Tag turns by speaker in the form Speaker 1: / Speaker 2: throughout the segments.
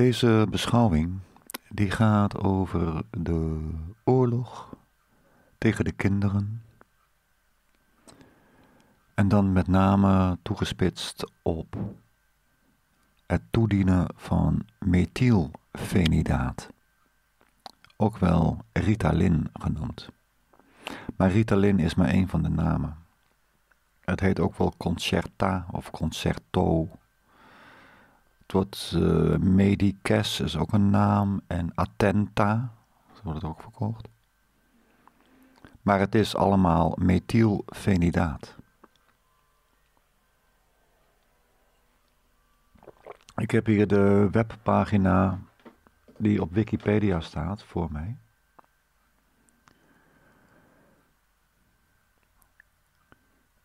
Speaker 1: Deze beschouwing die gaat over de oorlog tegen de kinderen. En dan met name toegespitst op het toedienen van methylfenidaat, ook wel Ritalin genoemd. Maar Ritalin is maar een van de namen. Het heet ook wel Concerta of Concerto wordt eh, Medicas is ook een naam. En Attenta, wordt het ook verkocht. Maar het is allemaal methylfenidaat. Ik heb hier de webpagina die op Wikipedia staat voor mij.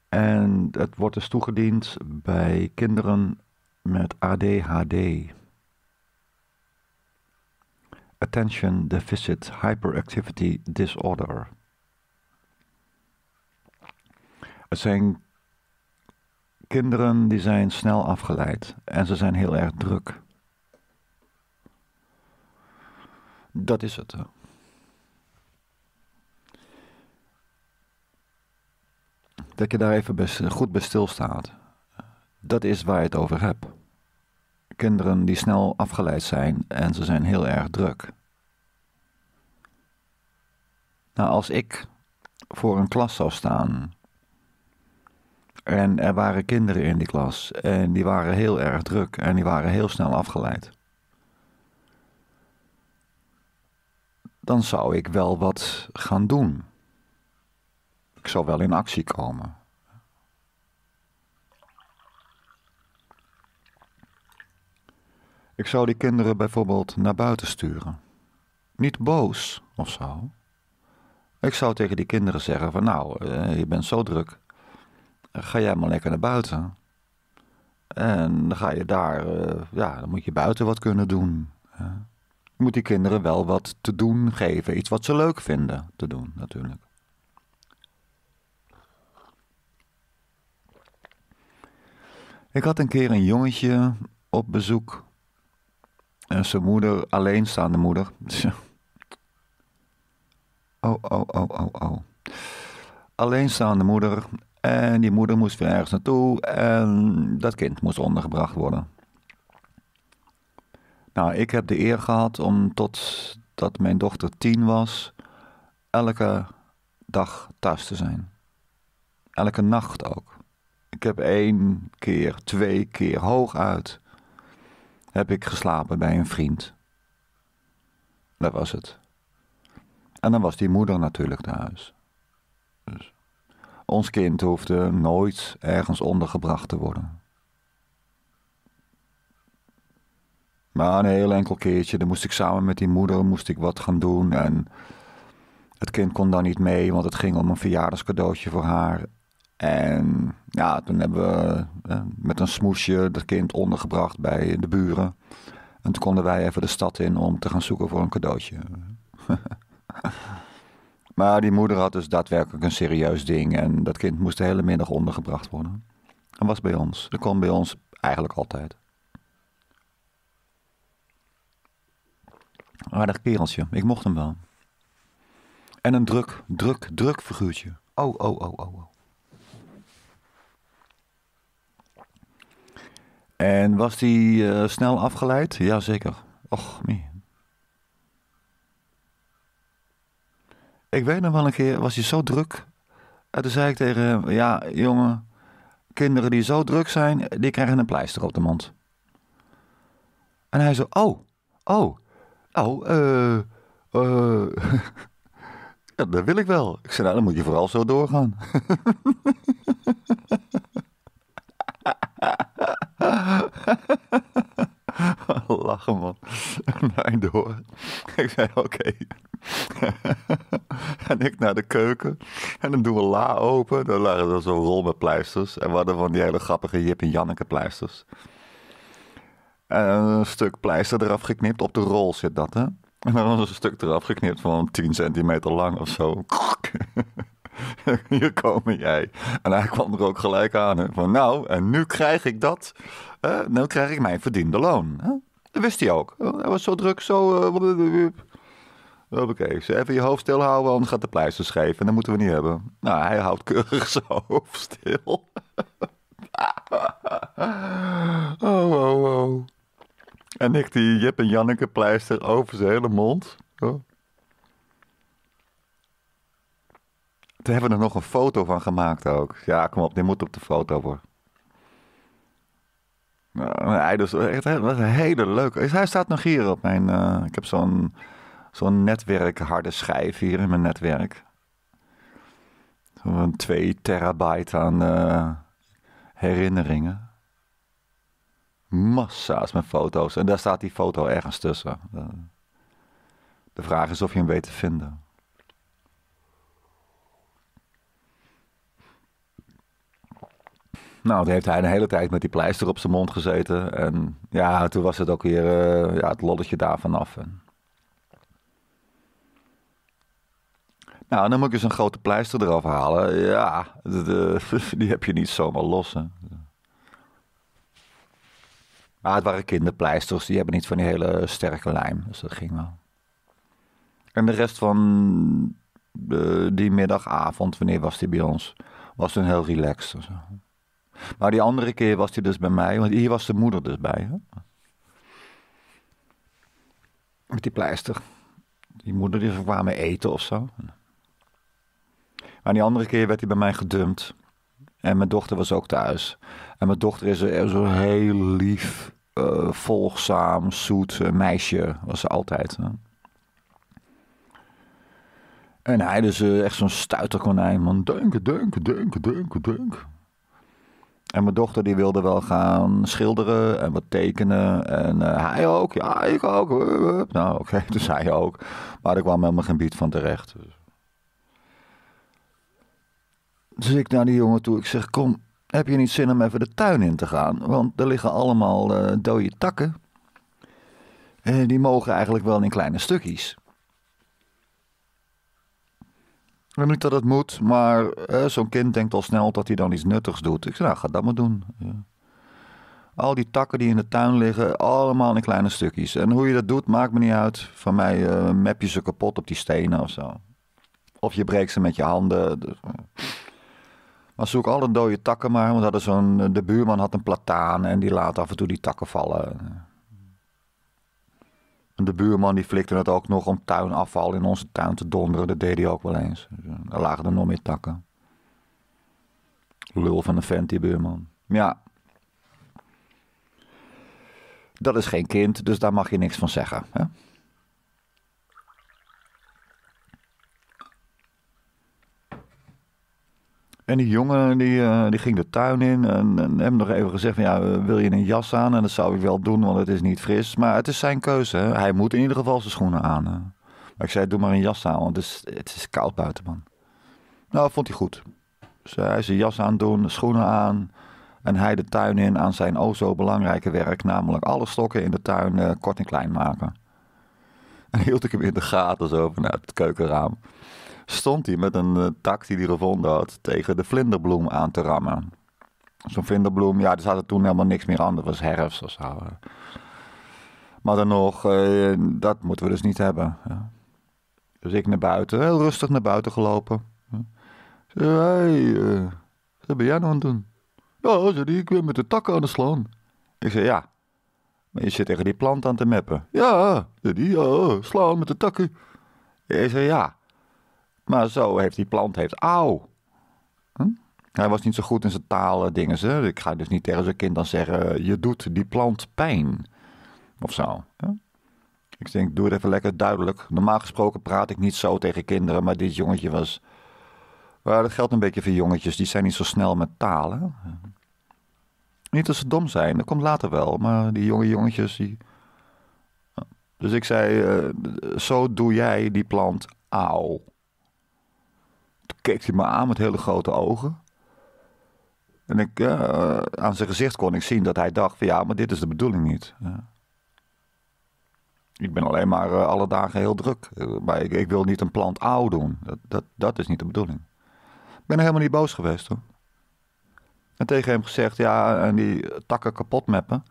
Speaker 1: En het wordt dus toegediend bij kinderen met ADHD. Attention Deficit Hyperactivity Disorder. Het zijn kinderen die zijn snel afgeleid en ze zijn heel erg druk. Dat is het. Dat je daar even goed bij stilstaat. Dat is waar je het over hebt kinderen die snel afgeleid zijn en ze zijn heel erg druk. Nou, als ik voor een klas zou staan en er waren kinderen in die klas en die waren heel erg druk en die waren heel snel afgeleid. Dan zou ik wel wat gaan doen. Ik zou wel in actie komen. Ik zou die kinderen bijvoorbeeld naar buiten sturen. Niet boos of zo. Ik zou tegen die kinderen zeggen van nou, eh, je bent zo druk. Ga jij maar lekker naar buiten. En dan ga je daar, eh, ja, dan moet je buiten wat kunnen doen. Je moet die kinderen wel wat te doen geven. Iets wat ze leuk vinden te doen natuurlijk. Ik had een keer een jongetje op bezoek en zijn moeder, alleenstaande moeder. Oh, oh, oh, oh, oh. Alleenstaande moeder. En die moeder moest weer ergens naartoe. En dat kind moest ondergebracht worden. Nou, ik heb de eer gehad om totdat mijn dochter tien was, elke dag thuis te zijn. Elke nacht ook. Ik heb één keer, twee keer hooguit heb ik geslapen bij een vriend. Dat was het. En dan was die moeder natuurlijk thuis. Dus ons kind hoefde nooit ergens ondergebracht te worden. Maar een heel enkel keertje, dan moest ik samen met die moeder moest ik wat gaan doen. En het kind kon dan niet mee, want het ging om een verjaardagscadeautje voor haar. En ja, toen hebben we eh, met een smoesje dat kind ondergebracht bij de buren. En toen konden wij even de stad in om te gaan zoeken voor een cadeautje. maar die moeder had dus daadwerkelijk een serieus ding. En dat kind moest de hele middag ondergebracht worden. En was bij ons. Dat kwam bij ons eigenlijk altijd. Aardig kereltje. Ik mocht hem wel. En een druk, druk, druk figuurtje. Oh, oh, oh, oh, oh. En was die eh, snel afgeleid? Jazeker. Och, nee. Ik weet nog wel een keer, was hij zo druk. En toen zei ik tegen hem, ja jongen, kinderen die zo druk zijn, die krijgen een pleister op de mond. En hij zo, oh, oh, oh, eh, eh dat wil ik wel. Ik zei, nou dan moet je vooral zo doorgaan. Lachen, man. Naar door. Ik zei, oké. Okay. en ik naar de keuken. En dan doen we la open. Dan lagen er zo'n rol met pleisters. En we hadden van die hele grappige Jip en Janneke pleisters. En een stuk pleister eraf geknipt. Op de rol zit dat, hè. En dan was een stuk eraf geknipt van 10 centimeter lang of zo. hier komen jij. En hij kwam er ook gelijk aan. Hè, van nou, en nu krijg ik dat. Uh, nu krijg ik mijn verdiende loon. Hè? Dat wist hij ook. Oh, hij was zo druk, zo... Eh, Oké, even je hoofd stil houden, Dan gaat de pleister schrijven En dat moeten we niet hebben. Nou, hij houdt keurig zijn hoofd stil. oh, oh, oh. En ik die Jip en Janneke pleister over zijn hele mond. Oh. Toen hebben we er nog een foto van gemaakt ook. Ja, kom op, dit moet op de foto worden. Nou, is echt, dat was een hele leuke. Hij staat nog hier op mijn. Eh, ik heb zo'n zo'n netwerk harde schijf hier in mijn netwerk. Zo'n 2 terabyte aan eh, herinneringen. Massa's met foto's. En daar staat die foto ergens tussen. De vraag is of je hem weet te vinden. Nou, toen heeft hij een hele tijd met die pleister op zijn mond gezeten. En ja, toen was het ook weer eh, ja, het lolletje daar vanaf. Nou, dan moet ik eens een grote pleister eraf halen. Ja, die heb je niet zomaar los. Maar het waren kinderpleisters, die hebben niet van die hele sterke lijm. Dus dat ging wel. En de rest van de, die middagavond, wanneer was die bij ons? Was een heel relaxed. Of zo. Maar die andere keer was hij dus bij mij, want hier was de moeder dus bij. Hè? Met die pleister. Die moeder die kwam eten of zo. Maar die andere keer werd hij bij mij gedumpt. En mijn dochter was ook thuis. En mijn dochter is zo heel lief, eh, volgzaam, zoet eh, meisje. Was ze altijd. En hij dus eh, echt zo'n stuiterkonijn. Man, denken, denken, denken, denken, denken. En mijn dochter die wilde wel gaan schilderen en wat tekenen. En eh, hij ook, ja, ik ook. Nou, oké, dus hij ook. Maar er kwam helemaal geen bied van terecht. Dus ik naar die jongen toe, ik zeg, kom, heb je niet zin om even de tuin in te gaan? Want er liggen allemaal eh, dode takken. En die mogen eigenlijk wel in kleine stukjes. weet niet dat het moet, maar eh, zo'n kind denkt al snel dat hij dan iets nuttigs doet. Ik zeg, nou, ga dat maar doen. Ja. Al die takken die in de tuin liggen, allemaal in kleine stukjes. En hoe je dat doet, maakt me niet uit. Van mij uh, map je ze kapot op die stenen of zo. Of je breekt ze met je handen. Dus, eh. Maar zoek alle dode takken maar. Want is zo'n, de buurman had een plataan en die laat af en toe die takken vallen. De buurman die flikte het ook nog om tuinafval in onze tuin te donderen. Dat deed hij ook wel eens. Dus, er eh, lagen er nog meer takken. Lul van de vent, die buurman. Ja. Dat is geen kind, dus daar mag je niks van zeggen. Hè? En die jongen die, eh, die ging de tuin in en, en hem nog even gezegd van ja, wil je een jas aan? En dat zou ik wel doen, want het is niet fris. Maar het is zijn keuze. Hè? Hij moet in ieder geval zijn schoenen aan. Eh. Maar ik zei, doe maar een jas aan, want het is, het is koud buiten, man. Nou, vond hij goed. Dus eh, hij zijn jas aan doen, schoenen aan. En hij de tuin in aan zijn o oh zo belangrijke werk, namelijk alle stokken in de tuin uh, kort en klein maken. En hield ik hem in de gaten zo vanuit het keukenraam stond hij met een eh, tak die hij gevonden had tegen de vlinderbloem aan te rammen. Zo'n vlinderbloem, ja, er zaten toen helemaal niks meer aan. Dat was herfst of zo. Maar dan nog, eh, dat moeten we dus niet hebben. Dus ik naar buiten, heel rustig naar buiten gelopen. Hé, hey, uh, wat ben jij nou aan het doen? Ja, zei die, ik ben met de takken aan de slaan. Ik zei, ja, maar je zit tegen die plant aan te meppen. Ja, zei die, ja, slaan met de takken. Ik zei, ja, maar zo heeft die plant heeft Auw! Hm? Hij was niet zo goed in zijn talen dingen. Ze. Ik ga dus niet tegen zijn kind dan zeggen: Je doet die plant pijn. Of zo. Ik denk, doe het even lekker duidelijk. Normaal gesproken praat ik niet zo tegen kinderen, maar dit jongetje was. Maar dat geldt een beetje voor jongetjes, die zijn niet zo snel met talen. Niet dat ze dom zijn, dat komt later wel, maar die jonge jongetjes die. Dus ik zei, eh, zo doe jij die plant auw. Toen keek hij me aan met hele grote ogen. En ik, eh, aan zijn gezicht kon ik zien dat hij dacht: van ja, maar dit is de bedoeling niet. Ik ben alleen maar eh, alle dagen heel druk. Eh, maar ik, ik, wil niet een plant oud doen. Dat, dat, dat is niet de bedoeling. Ik ben helemaal niet boos geweest hoor. En tegen hem gezegd: ja, en die takken kapot meppen.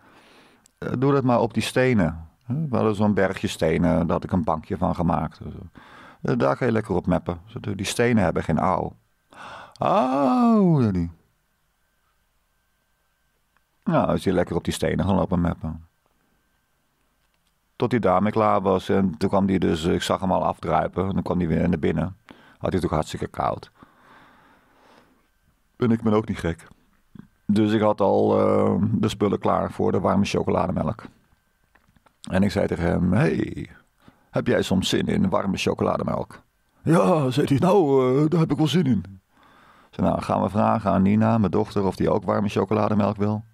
Speaker 1: doe dat maar op die stenen. We hadden zo'n bergje stenen, daar had ik een bankje van gemaakt. Eh, daar ga je lekker op meppen. Die stenen hebben geen au. Au, ja die. Nou, is je lekker op die stenen gaan lopen meppen. Tot hij daarmee klaar was. En toen kwam hij dus, eh, ik zag hem al afdruipen. En dan kwam hij weer naar binnen. Had hij toch hartstikke koud. En ik ben ook niet gek. Dus ik had al eh, de spullen klaar voor de warme chocolademelk. En ik zei tegen hem: Hey, heb jij soms zin in warme chocolademelk? Ja, zei hij, nou, eh, daar heb ik wel zin in. Zei, nou, gaan we vragen aan Nina, mijn dochter, of die ook warme chocolademelk wil.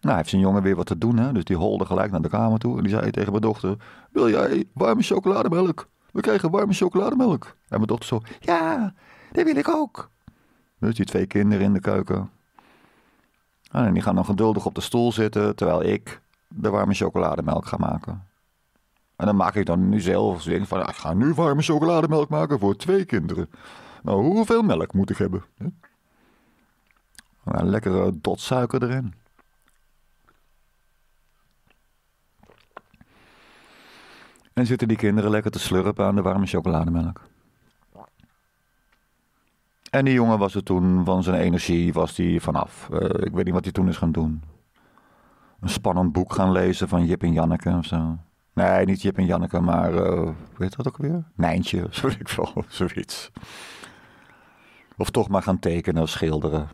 Speaker 1: Nou, heeft zijn jongen weer wat te doen, hè? dus die holde gelijk naar de kamer toe. En die zei tegen mijn dochter, wil jij warme chocolademelk? We krijgen warme chocolademelk. En mijn dochter zo, ja, dat wil ik ook. Dus die twee kinderen in de keuken. En die gaan dan geduldig op de stoel zitten, terwijl ik de warme chocolademelk ga maken. En dan maak ik dan nu zelf zin van, ik ga nu warme chocolademelk maken voor twee kinderen. Nou, hoeveel melk moet ik hebben? Een lekkere dot suiker erin. En zitten die kinderen lekker te slurpen aan de warme chocolademelk. En die jongen was er toen van zijn energie was die vanaf. Eh, ik weet niet wat hij toen is gaan doen. Een spannend boek gaan lezen van Jip en Janneke of zo. Nee, niet Jip en Janneke, maar weet eh, weet dat ook weer? Nijntje, zo ik wel, zoiets. Of toch maar gaan tekenen of schilderen.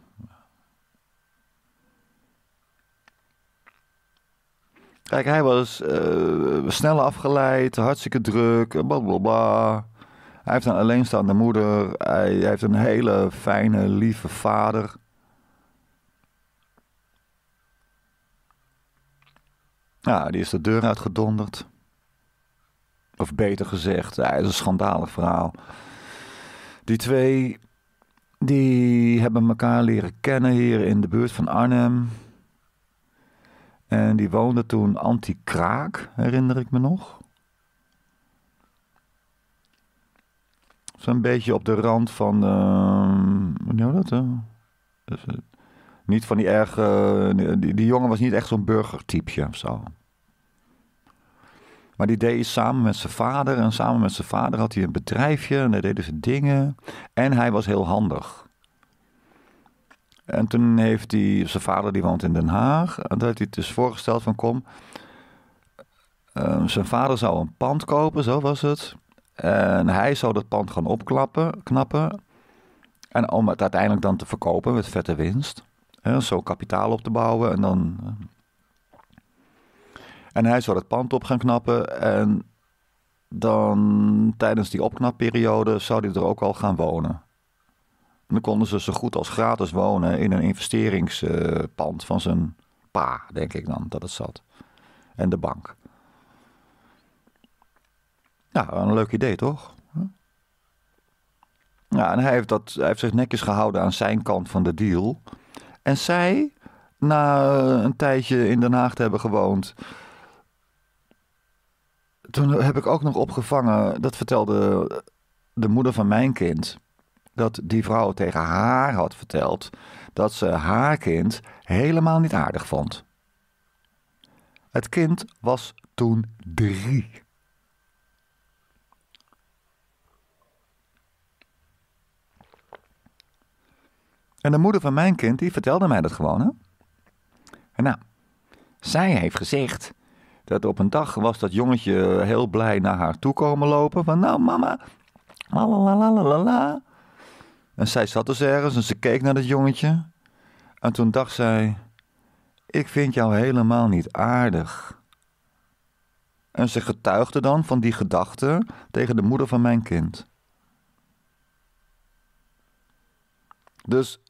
Speaker 1: Kijk, hij was uh, snel afgeleid, hartstikke druk, eh, blablabla. Hij heeft een alleenstaande moeder. Hij heeft een hele fijne, lieve vader. Nou, die is de deur uitgedonderd. Of beter gezegd, het is een schandalig verhaal. Die twee die hebben elkaar leren kennen hier in de buurt van Arnhem. En die woonden toen anti-kraak, herinner ik me nog. Zo'n beetje op de rand van. Uh, hoe dat? Dus, eh, niet van die erg. die, die jongen was niet echt zo'n burgertypje of zo. Maar die deed samen met zijn vader. En samen met zijn vader had hij een bedrijfje en daar deden ze dingen. En hij was heel handig. En toen heeft hij, zijn vader die woont in Den Haag, en toen heeft hij dus voorgesteld van kom, ehm, zijn vader zou een pand kopen, zo was het. En hij zou dat pand gaan opklappen, knappen. En om het uiteindelijk dan te verkopen met vette winst. En zo kapitaal op te bouwen en dan en hij zou het pand op gaan knappen. En dan tijdens die opknapperiode zou hij er ook al gaan wonen. En dan konden ze zo goed als gratis wonen in een investeringspand van zijn pa, denk ik dan, dat het zat. En de bank. Nou, een leuk idee toch? Ja, en hij heeft, dat, hij heeft zich netjes gehouden aan zijn kant van de deal. En zij, na een tijdje in Den Haag te hebben gewoond, toen heb ik ook nog opgevangen, dat vertelde de moeder van mijn kind, dat die vrouw tegen haar had verteld dat ze haar kind helemaal niet aardig vond. Het kind was toen drie. En de moeder van mijn kind, die vertelde mij dat gewoon, hè? En nou, zij heeft gezegd dat op een dag was dat jongetje heel blij naar haar toe komen lopen. Van nou mama, la. En zij zat dus ergens en ze keek naar dat jongetje. En toen dacht zij, ik vind jou helemaal niet aardig. En ze getuigde dan van die gedachte tegen de moeder van mijn kind. Dus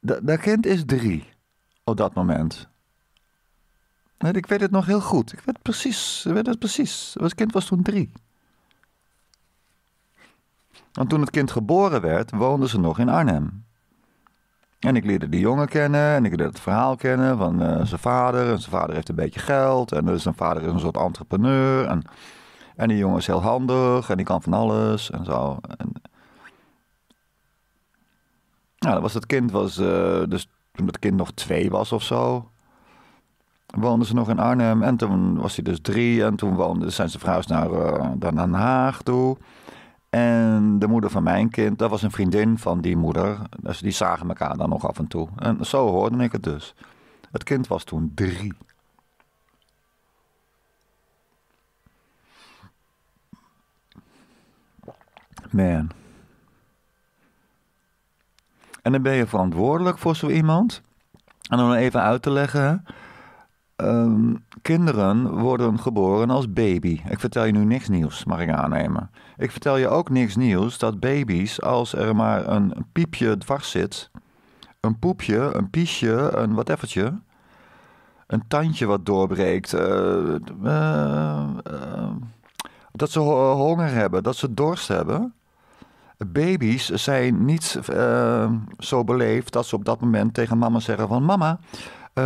Speaker 1: dat kind is drie op dat moment. Nee, ik weet het nog heel goed. Ik weet precies, weet het precies. Het kind was toen drie. Want toen het kind geboren werd, woonden ze nog in Arnhem. En ik leerde die jongen kennen en ik leerde het verhaal kennen van eh, zijn vader. En zijn vader heeft een beetje geld en dus zijn vader is een soort entrepreneur. En, en die jongen is heel handig en die kan van alles en zo. En, nou, dat was het kind was, eh, dus toen het kind nog twee was of zo woonden ze nog in Arnhem. En toen was hij dus drie. En toen woonde, zijn ze verhuisd naar, eh, naar Den Haag toe. En de moeder van mijn kind, dat was een vriendin van die moeder. Dus die zagen elkaar dan nog af en toe. En zo hoorde ik het dus. Het kind was toen drie. Man. En dan ben je verantwoordelijk voor zo iemand. En om even uit te leggen, Ehm, kinderen worden geboren als baby. Ik vertel je nu niks nieuws, mag ik aannemen. Ik vertel je ook niks nieuws dat baby's, als er maar een piepje dwars zit, een poepje, een piesje, een whatevertje, een tandje wat doorbreekt, eh, eh, eh, dat ze honger hebben, dat ze dorst hebben. Baby's zijn niet zo beleefd dat ze op dat moment tegen mama zeggen van mama,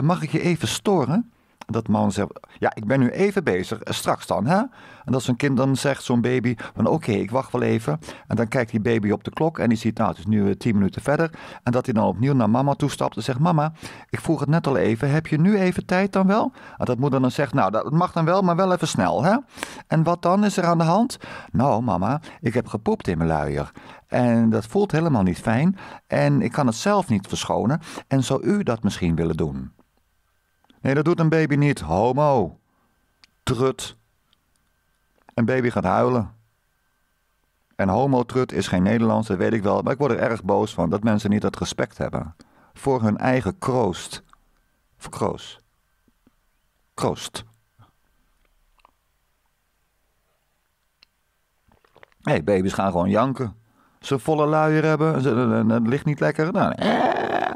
Speaker 1: mag ik je even storen? dat man zegt, ja, ik ben nu even bezig, eh, straks dan, hè? En dat zo'n kind dan zegt, zo'n baby, van oké, ik wacht wel even. En dan kijkt die baby op de klok en die ziet, nou, het is nu eh, tien minuten verder. En dat hij dan opnieuw naar mama toestapt en zegt, mama, ik vroeg het net al even, heb je nu even tijd dan wel? En dat moeder dan zegt, nou, dat mag dan wel, maar wel even snel, hè? En wat dan is er aan de hand? Nou, mama, ik heb gepoept in mijn luier. En dat voelt helemaal niet fijn. En ik kan het zelf niet verschonen. En zou u dat misschien willen doen? Nee, dat doet een baby niet. Homo. Trut. Een baby gaat huilen. En homo trut is geen Nederlands, dat weet ik wel. Maar ik word er erg boos van dat mensen niet dat respect hebben. Voor hun eigen kroost. Voor kroost. Kroost. Hé, baby's gaan gewoon janken. Ze volle luier hebben, En het ligt niet lekker. Nou, eh.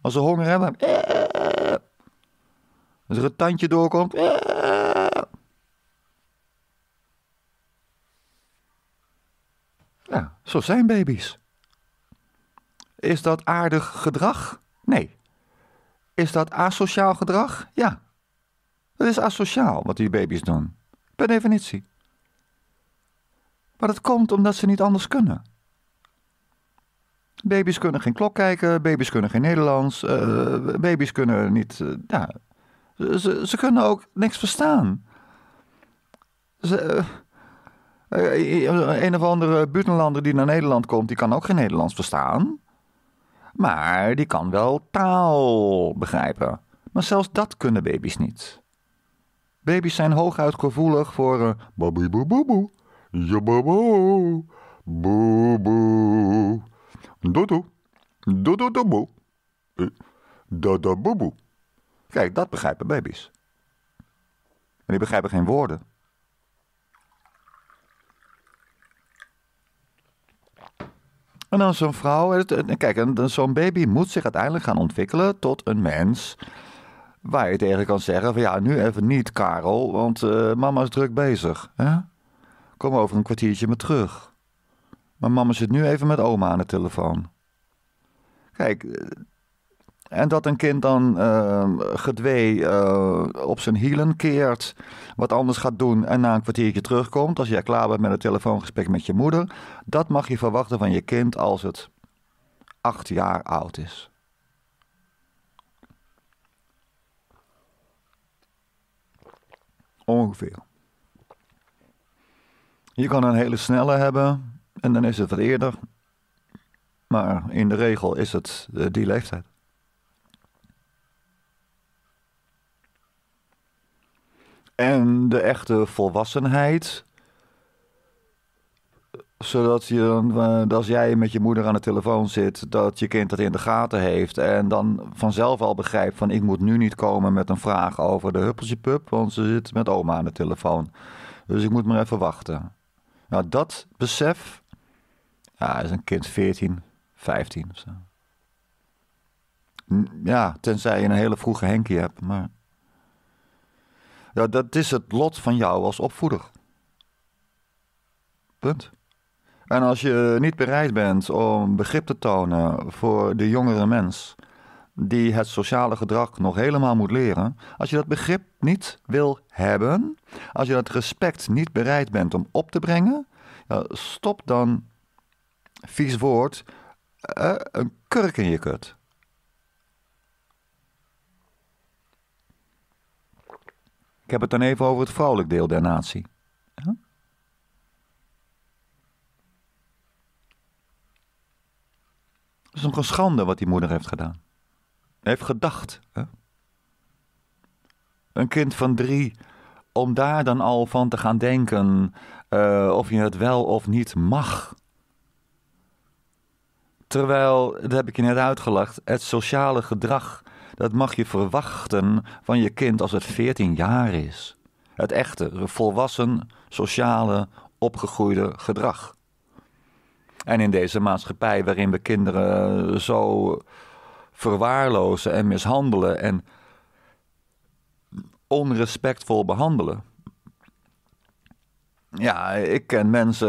Speaker 1: Als ze honger hebben, eh. Als er een tandje doorkomt. Eh. Ja, zo zijn baby's. Is dat aardig gedrag? Nee. Is dat asociaal gedrag? Ja. Het is asociaal wat die baby's doen. Per definitie. Maar dat komt omdat ze niet anders kunnen. Baby's kunnen geen klok kijken, baby's kunnen geen Nederlands, eh, baby's kunnen niet. Eh, ja, ze, ze kunnen ook niks verstaan. Ze, eh, eh, een of andere buitenlander die naar Nederland komt, die kan ook geen Nederlands verstaan. Maar die kan wel taal begrijpen. Maar zelfs dat kunnen baby's niet. Baby's zijn hooguit gevoelig voor. Uh, eh, babi boeboe. Jababoe. doe. Dodo. Dodo da Dada Kijk, dat begrijpen baby's. Maar die begrijpen geen woorden. En dan zo'n vrouw. Kijk, zo'n baby moet zich uiteindelijk gaan ontwikkelen tot een mens. Waar je tegen kan zeggen: van ja, nu even niet, Karel, want eh, mama is druk bezig. Hè? Kom over een kwartiertje maar terug. Maar mama zit nu even met oma aan de telefoon. Kijk, eh, en dat een kind dan ehm, gedwee eh, op zijn hielen keert, wat anders gaat doen en na een kwartiertje terugkomt. Als jij klaar bent met het telefoongesprek met je moeder, dat mag je verwachten van je kind als het acht jaar oud is. Ongeveer. Je kan een hele snelle hebben en dan is het wat eerder. Maar in de regel is het eh, die leeftijd. en de echte volwassenheid zodat je eh, dan, als jij met je moeder aan de telefoon zit, dat je kind dat in de gaten heeft. En dan vanzelf al begrijpt van ik moet nu niet komen met een vraag over de pup, want ze zit met oma aan de telefoon. Dus ik moet maar even wachten. Nou, dat besef ja, is een kind 14, 15 of zo. Ja, tenzij je een hele vroege Henkie hebt, maar... Ja, dat is het lot van jou als opvoeder. Punt. En als je eh, niet bereid bent om begrip te tonen voor de jongere mens die het sociale gedrag nog helemaal moet leren, als je dat begrip niet wil hebben, als je dat respect niet bereid bent om op te brengen, ja, stop dan, vies woord, eh, een kurk in je kut. Ik heb het dan even over het vrouwelijk deel der natie. Ja? Het is nog een schande wat die moeder heeft gedaan. Heeft gedacht. Hè? Een kind van drie, om daar dan al van te gaan denken eh, of je het wel of niet mag. Terwijl, dat heb ik je net uitgelacht, het sociale gedrag dat mag je verwachten van je kind als het 14 jaar is. Het echte, volwassen, sociale, opgegroeide gedrag. En in deze maatschappij waarin we kinderen eh, zo verwaarlozen en mishandelen en onrespectvol behandelen. Ja, ik ken mensen.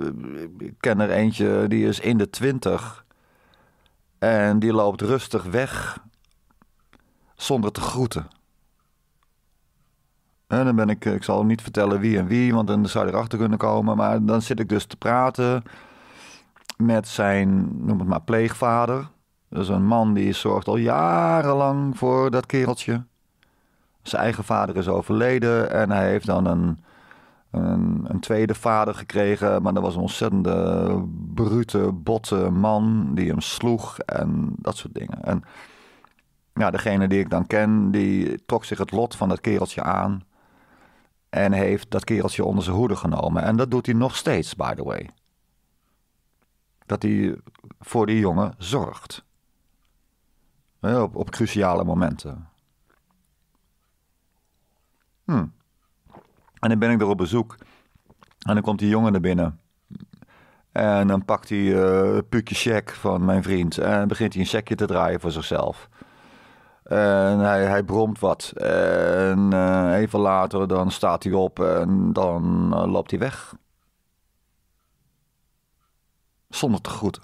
Speaker 1: Eh, ik ken er eentje die is in de twintig. En die loopt rustig weg zonder te groeten. En dan ben ik, ik zal niet vertellen wie en wie, want dan zou je erachter kunnen komen. Maar dan zit ik dus te praten met zijn, noem het maar, pleegvader. Dus een man die zorgt al jarenlang voor dat kereltje. Zijn eigen vader is overleden en hij heeft dan een, een, een tweede vader gekregen. Maar dat was een ontzettende brute, botte man die hem sloeg en dat soort dingen. En ja, nou, degene die ik dan ken, die trok zich het lot van dat kereltje aan. En heeft dat kereltje onder zijn hoede genomen. En dat doet hij nog steeds, by the way. Dat hij voor die jongen zorgt. Op, op cruciale momenten. Hm. En dan ben ik er op bezoek. En dan komt die jongen naar binnen. En dan pakt hij uh, een pukje check van mijn vriend. En begint hij een checkje te draaien voor zichzelf. En hij, hij bromt wat. En eh, even later dan staat hij op en dan eh, loopt hij weg. Zonder te groeten.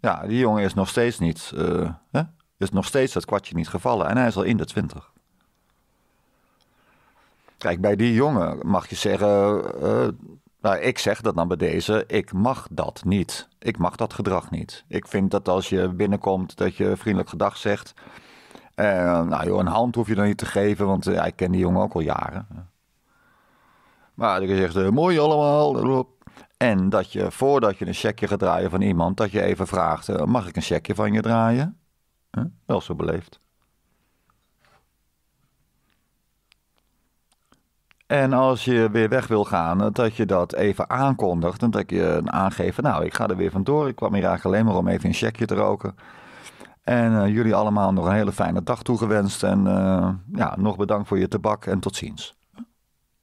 Speaker 1: Ja, die jongen is nog steeds niet. Eh, hè? Is nog steeds dat kwartje niet gevallen. En hij is al in de twintig. Kijk, bij die jongen mag je zeggen. Nou, ik zeg dat dan bij deze, ik mag dat niet. Ik mag dat gedrag niet. Ik vind dat als je binnenkomt, dat je vriendelijk gedag zegt. Eh, nou joh, een hand hoef je dan niet te geven, want eh, ik ken die jongen ook al jaren. Maar je zegt, eh, mooi allemaal. En dat je voordat je een checkje gaat draaien van iemand, dat je even vraagt: mag ik een checkje van je draaien? Wel zo beleefd. En als je weer weg wil gaan, eh, dat je dat even aankondigt. En dat je eh, aangeeft nou, ik ga er weer vandoor. Ik kwam hier eigenlijk alleen maar om even een checkje te roken. En eh, jullie allemaal nog een hele fijne dag toegewenst. En ja, nog bedankt voor je tabak en tot ziens.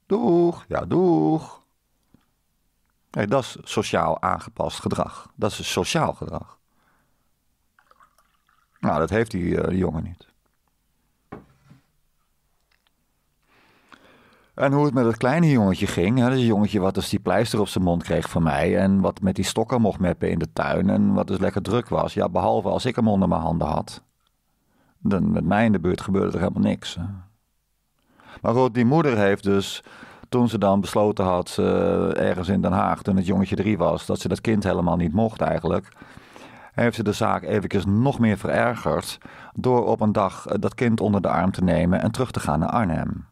Speaker 1: Doeg, ja doeg. Hey, dat is sociaal aangepast gedrag. Dat is sociaal gedrag. Nou, dat heeft die jongen niet. En hoe het met dat kleine jongetje ging. Hè? Dat jongetje wat dus die pleister op zijn mond kreeg van mij. En wat met die stokken mocht meppen in de tuin. En wat dus lekker druk was. Ja, behalve als ik hem onder mijn handen had. Dan met mij in de buurt gebeurde er helemaal niks. Maar goed, die moeder heeft dus. Toen ze dan besloten had, eh, ergens in Den Haag, toen het jongetje drie was, dat ze dat kind helemaal niet mocht eigenlijk heeft ze de zaak eventjes nog meer verergerd door op een dag eh, dat kind onder de arm te nemen en terug te gaan naar Arnhem.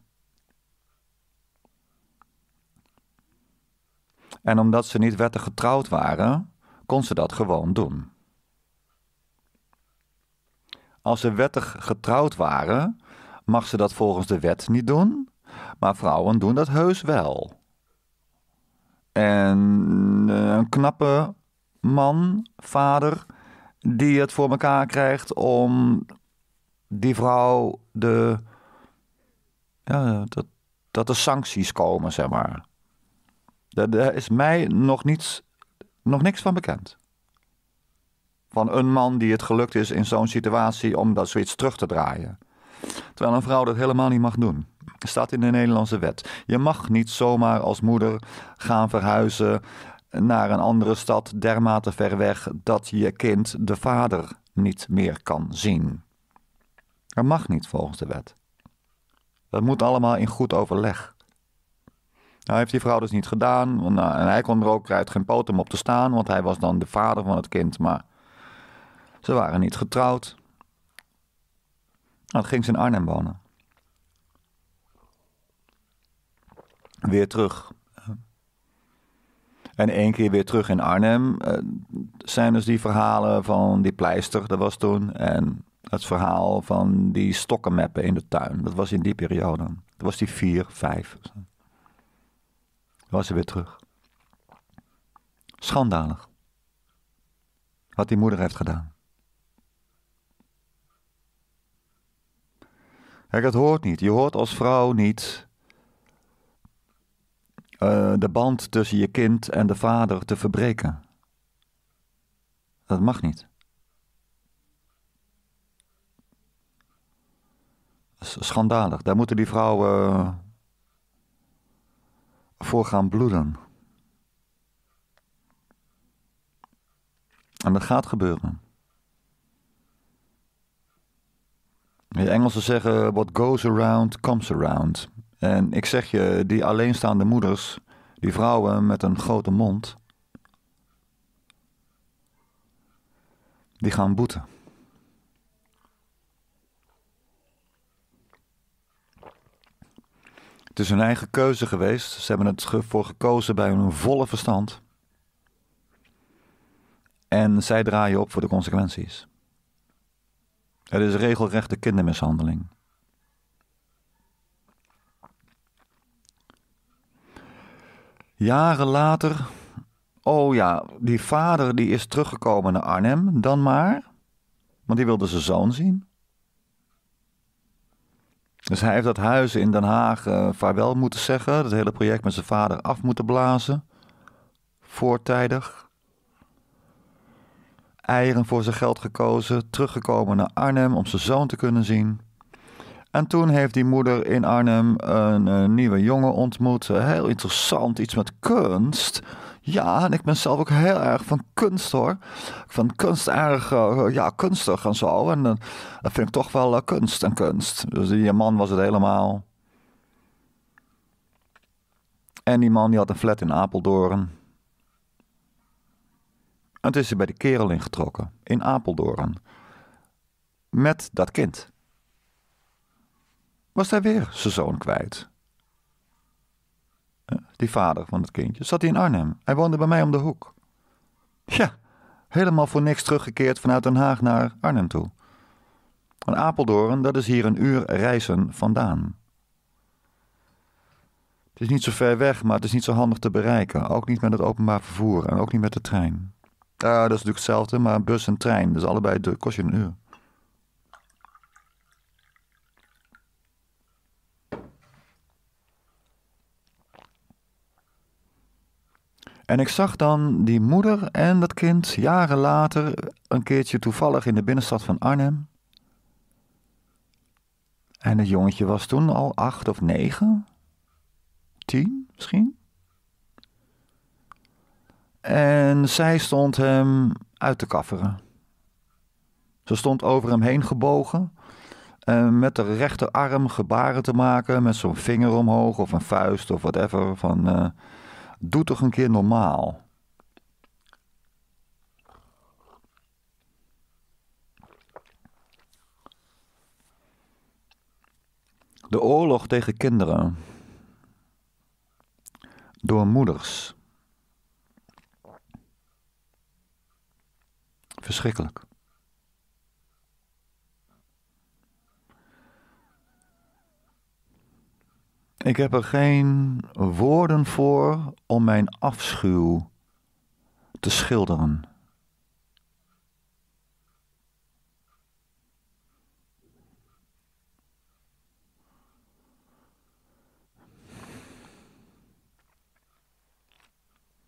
Speaker 1: En omdat ze niet wettig getrouwd waren, kon ze dat gewoon doen. Als ze wettig getrouwd waren, mag ze dat volgens de wet niet doen, maar vrouwen doen dat heus wel. En eh, een knappe man, vader, die het voor elkaar krijgt om die vrouw de. Ja, dat, dat er sancties komen, zeg maar. Daar, daar is mij nog, niets, nog niks van bekend. Van een man die het gelukt is in zo'n situatie om dat zoiets terug te draaien. Terwijl een vrouw dat helemaal niet mag doen. Staat in de Nederlandse wet. Je mag niet zomaar als moeder gaan verhuizen naar een andere stad dermate ver weg dat je kind de vader niet meer kan zien. Dat mag niet volgens de wet. Dat moet allemaal in goed overleg. Nou, heeft die vrouw dus niet gedaan. Nou, en hij kon er ook uit geen poot om op te staan, want hij was dan de vader van het kind. Maar ze waren niet getrouwd. Nou, dan ging ze in Arnhem wonen. Weer terug. En één keer weer terug in Arnhem eh, zijn dus die verhalen van die pleister, dat was toen. En het verhaal van die stokkenmeppen in de tuin, dat was in die periode. Dat was die vier, vijf was ze weer terug. Schandalig. Wat die moeder heeft gedaan. Kijk, dat hoort niet. Je hoort als vrouw niet eh, de band tussen je kind en de vader te verbreken. Dat mag niet. schandalig. Daar moeten die vrouwen eh, voor gaan bloeden. En dat gaat gebeuren. De Engelsen zeggen: What goes around comes around. En ik zeg je, die alleenstaande moeders, die vrouwen met een grote mond, die gaan boeten. Het is hun eigen keuze geweest. Ze hebben het voor gekozen bij hun volle verstand. En zij draaien op voor de consequenties. Het is regelrechte kindermishandeling. Jaren later, oh ja, die vader die is teruggekomen naar Arnhem, dan maar. Want die wilde zijn zoon zien. Dus hij heeft dat huis in Den Haag uh, vaarwel moeten zeggen. Het hele project met zijn vader af moeten blazen. Voortijdig. Eieren voor zijn geld gekozen. Teruggekomen naar Arnhem om zijn zoon te kunnen zien. En toen heeft die moeder in Arnhem een, een eh, nieuwe jongen ontmoet. Heel interessant, iets met kunst. Ja, en ik ben zelf ook heel erg van kunst hoor. Van kunst erg, eh, ja, kunstig en zo. En uh, dat vind ik toch wel eh, kunst en kunst. Dus die man was het helemaal. En die man die had een flat in Apeldoorn. En toen is hij bij de kerel ingetrokken. In Apeldoorn. Met dat kind. Was hij weer zijn zoon kwijt die vader van het kindje, zat hij in Arnhem. Hij woonde bij mij om de hoek. Ja, helemaal voor niks teruggekeerd vanuit Den Haag naar Arnhem toe. Een Apeldoorn, dat is hier een uur reizen vandaan. Het is niet zo ver weg, maar het is niet zo handig te bereiken. Ook niet met het openbaar vervoer en ook niet met de trein. Uh, dat is natuurlijk hetzelfde, maar bus en trein, dus allebei kost je een uur. En ik zag dan die moeder en dat kind jaren later een keertje toevallig in de binnenstad van Arnhem. En het jongetje was toen al acht of negen, tien misschien. En zij stond hem uit te kafferen. Ze stond over hem heen gebogen, eh, met de rechterarm gebaren te maken met zo'n vinger omhoog of een vuist of whatever. Van, eh, Doe toch een keer normaal. De oorlog tegen kinderen. Door moeders. Verschrikkelijk. Ik heb er geen woorden voor om mijn afschuw te schilderen.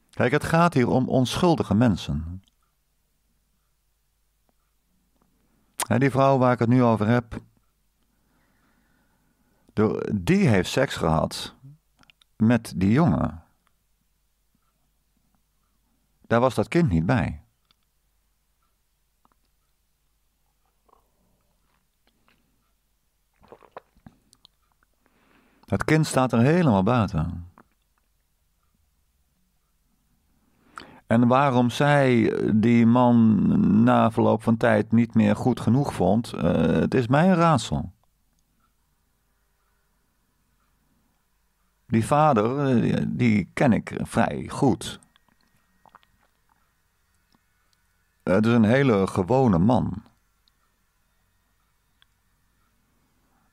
Speaker 1: Kijk, het gaat hier om onschuldige mensen. die vrouw waar ik het nu over heb, die heeft seks gehad met die jongen. Daar was dat kind niet bij. Dat kind staat er helemaal buiten. En waarom zij die man na verloop van tijd niet meer goed genoeg vond, eh, het is mij een raadsel. Die vader, eh, die ken ik vrij goed. Het is een hele gewone man.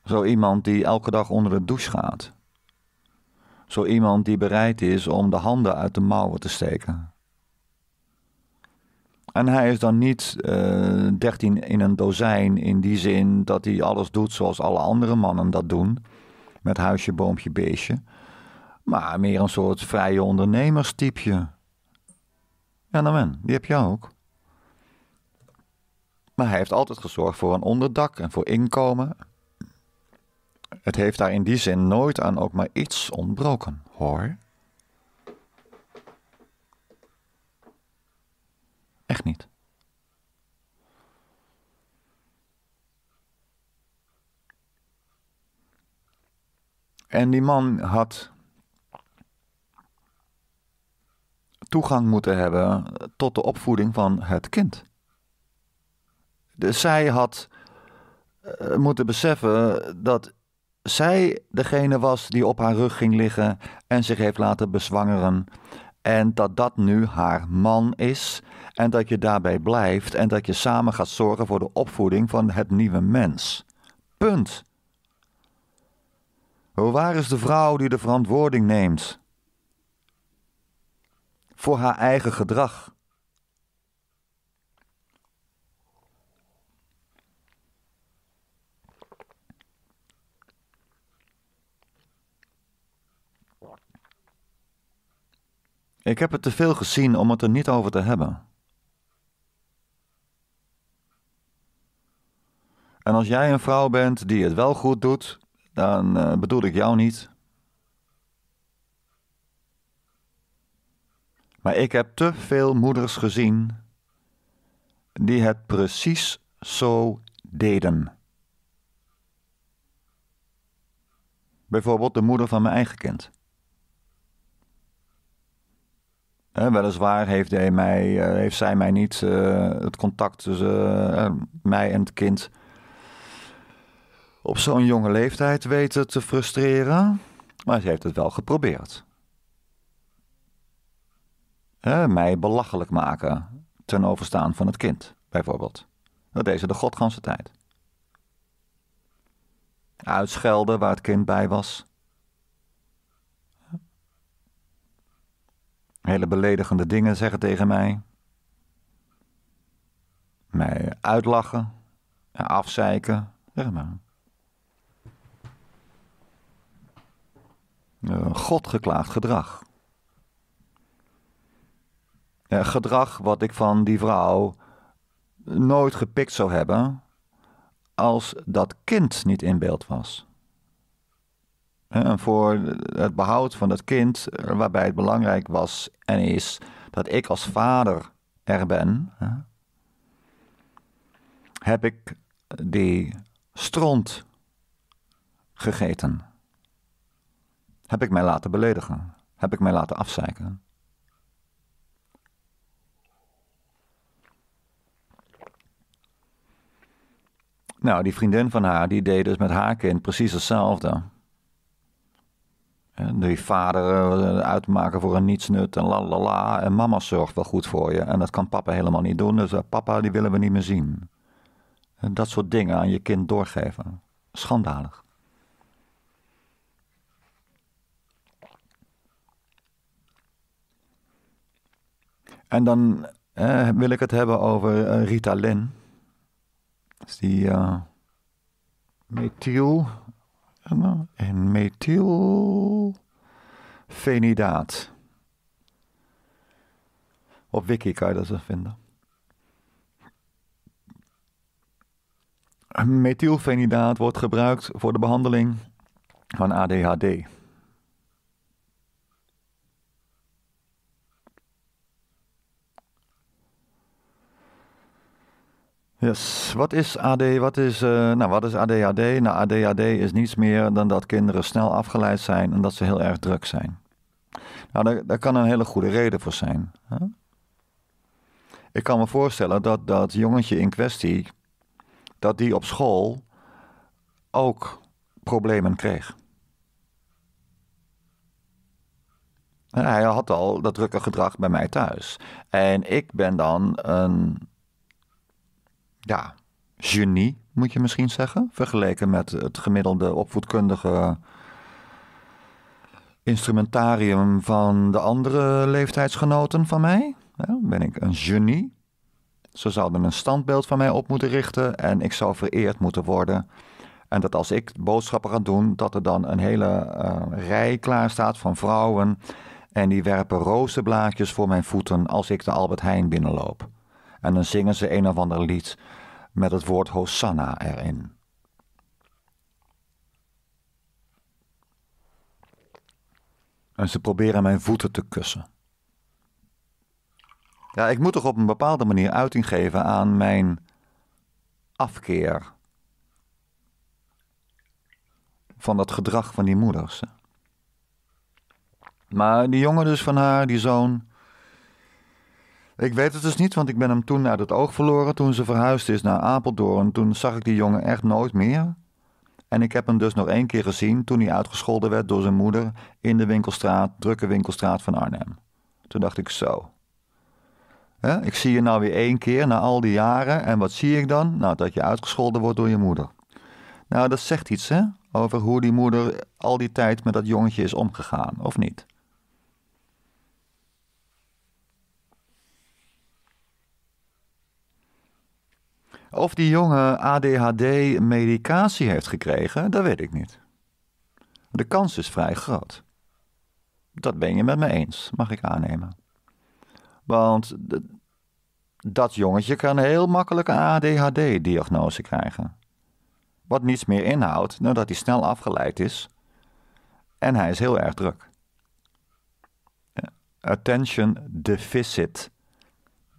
Speaker 1: Zo iemand die elke dag onder de douche gaat. Zo iemand die bereid is om de handen uit de mouwen te steken. En hij is dan niet eh, dertien in een dozijn in die zin dat hij alles doet zoals alle andere mannen dat doen. Met huisje, boompje, beestje. Maar meer een soort vrije ondernemerstypje. Ja, nou man, die heb je ook. Maar hij heeft altijd gezorgd voor een onderdak en voor inkomen. Het heeft daar in die zin nooit aan ook maar iets ontbroken, hoor. Echt niet. En die man had toegang moeten hebben tot de opvoeding van het kind. Dus zij had eh, moeten beseffen dat zij degene was die op haar rug ging liggen en zich heeft laten bezwangeren. En dat dat nu haar man is. En dat je daarbij blijft en dat je samen gaat zorgen voor de opvoeding van het nieuwe mens. Punt. Hoe waar is de vrouw die de verantwoording neemt voor haar eigen gedrag. Ik heb het te veel gezien om het er niet over te hebben. En als jij een vrouw bent die het wel goed doet, dan eh, bedoel ik jou niet. Maar ik heb te veel moeders gezien die het precies zo deden. Bijvoorbeeld de moeder van mijn eigen kind. En weliswaar heeft, hij mij, eh, heeft zij mij niet eh, het contact tussen eh, mij en het kind op zo'n jonge leeftijd weten te frustreren, maar ze heeft het wel geprobeerd mij belachelijk maken ten overstaan van het kind, bijvoorbeeld. Dat deze de godganse tijd. Uitschelden waar het kind bij was. Hele beledigende dingen zeggen tegen mij. Mij uitlachen, afzeiken, zeg maar. Eh, godgeklaagd gedrag uh, gedrag wat ik van die vrouw nooit gepikt zou hebben als dat kind niet in beeld was. Eh, en voor het behoud van dat kind, eh, waarbij het belangrijk was en is dat ik als vader er ben, heb ik die stront gegeten. Heb ik mij laten beledigen. Heb ik mij laten afzeiken. Nou, die vriendin van haar, die deed dus met haar kind precies hetzelfde. die vader eh, eh, uitmaken voor een nietsnut en la la la. En mama zorgt wel goed voor je. En dat kan papa helemaal niet doen. Dus eh, papa, die willen we niet meer zien. En dat soort dingen aan je kind doorgeven. Schandalig. En dan wil ik het hebben over Rita Lin. Dus die uh, en methylfenidaat. Op wiki kan je dat zo vinden. Methylfenidaat wordt gebruikt voor de behandeling van ADHD. Yes. Wat is AD? Wat is, uh, nou, wat is ADHD? Nou, ADHD is niets meer dan dat kinderen snel afgeleid zijn en dat ze heel erg druk zijn. Nou, daar, daar kan een hele goede reden voor zijn. Hè? Ik kan me voorstellen dat dat jongetje in kwestie, dat die op school ook problemen kreeg. hij had al dat drukke gedrag bij mij thuis. En ik ben dan een ja, genie, moet je misschien zeggen. Vergeleken met het gemiddelde opvoedkundige instrumentarium van de andere leeftijdsgenoten van mij. dan ben ik een genie. Ze zouden een standbeeld van mij op moeten richten en ik zou vereerd moeten worden. En dat als ik boodschappen ga doen, dat er dan een hele eh, rij klaar staat van vrouwen. En die werpen rozenblaadjes voor mijn voeten als ik de Albert Heijn binnenloop. En dan zingen ze een of ander lied met het woord Hosanna erin. En ze proberen mijn voeten te kussen. Ja, ik moet toch op een bepaalde manier uiting geven aan mijn afkeer van dat gedrag van die moeders. Maar die jongen dus van haar, die zoon, ik weet het dus niet, want ik ben hem toen uit het oog verloren toen ze verhuisd is naar Apeldoorn. Toen zag ik die jongen echt nooit meer. En ik heb hem dus nog één keer gezien toen hij uitgescholden werd door zijn moeder in de winkelstraat, drukke winkelstraat van Arnhem. Toen dacht ik zo. ik zie je nou weer één keer na al die jaren en wat zie ik dan? Nou, dat je uitgescholden wordt door je moeder. Nou, dat zegt iets hè, over hoe die moeder al die tijd met dat jongetje is omgegaan, of niet? Of die jongen ADHD medicatie heeft gekregen, dat weet ik niet. De kans is vrij groot. Dat ben je met me eens, mag ik aannemen. Want dat jongetje kan heel makkelijk een ADHD-diagnose krijgen. Wat niets meer inhoudt nadat hij snel afgeleid is. En hij is heel erg druk. Eh, attention deficit.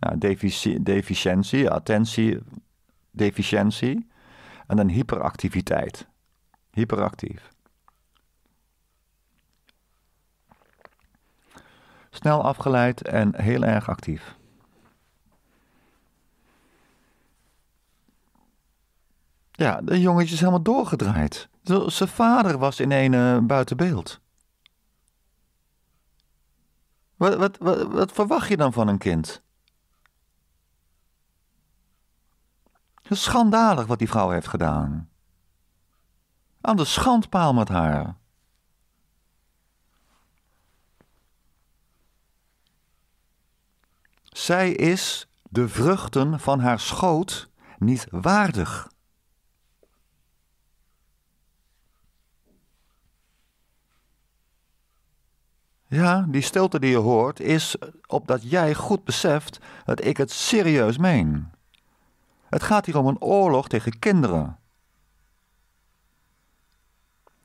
Speaker 1: Nou, defici- deficiëntie, attentie deficiëntie en een hyperactiviteit. Hyperactief. Snel afgeleid en heel erg actief. Ja, de jongetje is helemaal doorgedraaid. Zijn vader was in een buitenbeeld. Eh, buiten beeld. Wat, wat, wat, wat verwacht je dan van een kind? Het is schandalig wat die vrouw heeft gedaan. Aan de schandpaal met haar. Zij is de vruchten van haar schoot niet waardig. Ja, die stilte die je hoort is opdat jij goed beseft dat ik het serieus meen. Het gaat hier om een oorlog tegen kinderen.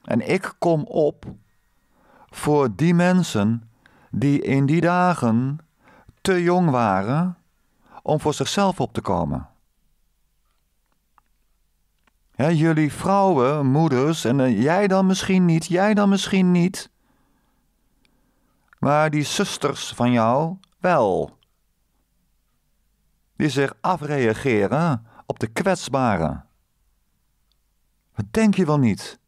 Speaker 1: En ik kom op voor die mensen die in die dagen te jong waren om voor zichzelf op te komen. jullie vrouwen, moeders, en eh, jij dan misschien niet, jij dan misschien niet. Maar die zusters van jou wel die zich afreageren op de kwetsbaren. Wat denk je wel niet?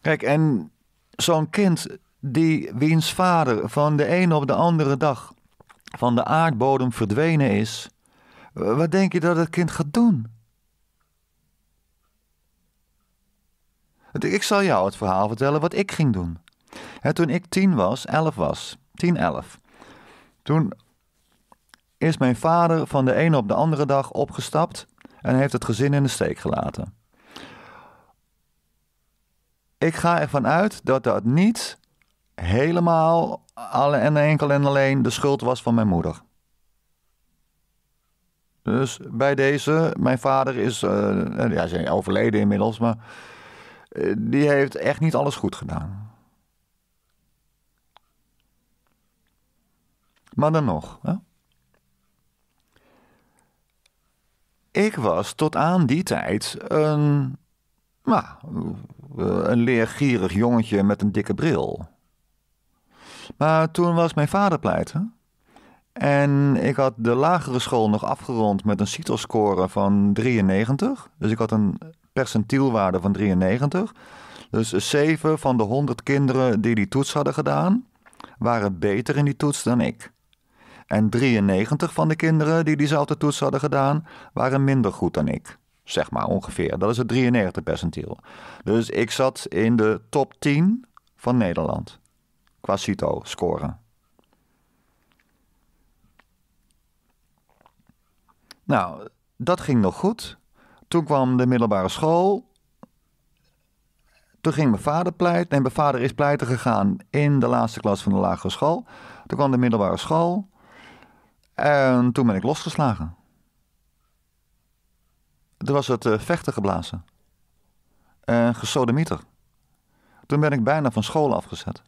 Speaker 1: Kijk, en zo'n kind die wiens vader van de een op de andere dag van de aardbodem verdwenen is, wat denk je dat het kind gaat doen? Ik zal jou het verhaal vertellen wat ik ging doen. toen ik tien was, elf was, tien, elf. Toen is mijn vader van de ene op de andere dag opgestapt en heeft het gezin in de steek gelaten. Ik ga ervan uit dat dat niet helemaal alle en enkel en alleen de schuld was van mijn moeder. Dus bij deze, mijn vader is eh, ja, zijn overleden inmiddels, maar eh, die heeft echt niet alles goed gedaan. Maar dan nog. Hè? Ik was tot aan die tijd een. Nou, eh, een leergierig jongetje met een dikke bril. Maar toen was mijn vader pleiten. En ik had de lagere school nog afgerond met een CITO-score van 93. Dus ik had een percentielwaarde van 93. Dus 7 van de 100 kinderen die die toets hadden gedaan, waren beter in die toets dan ik. En 93 van de kinderen die diezelfde toets hadden gedaan, waren minder goed dan ik. Zeg maar ongeveer. Dat is het 93 percentiel. Dus ik zat in de top 10 van Nederland. Qua CITO-scoren. Nou, dat ging nog goed. Toen kwam de middelbare school. Toen ging mijn vader pleiten. En mijn vader is pleiten gegaan in de laatste klas van de lagere school. Toen kwam de middelbare school. En toen ben ik losgeslagen. Toen was het eh, vechten geblazen. En gesodemieter. Toen ben ik bijna van school afgezet.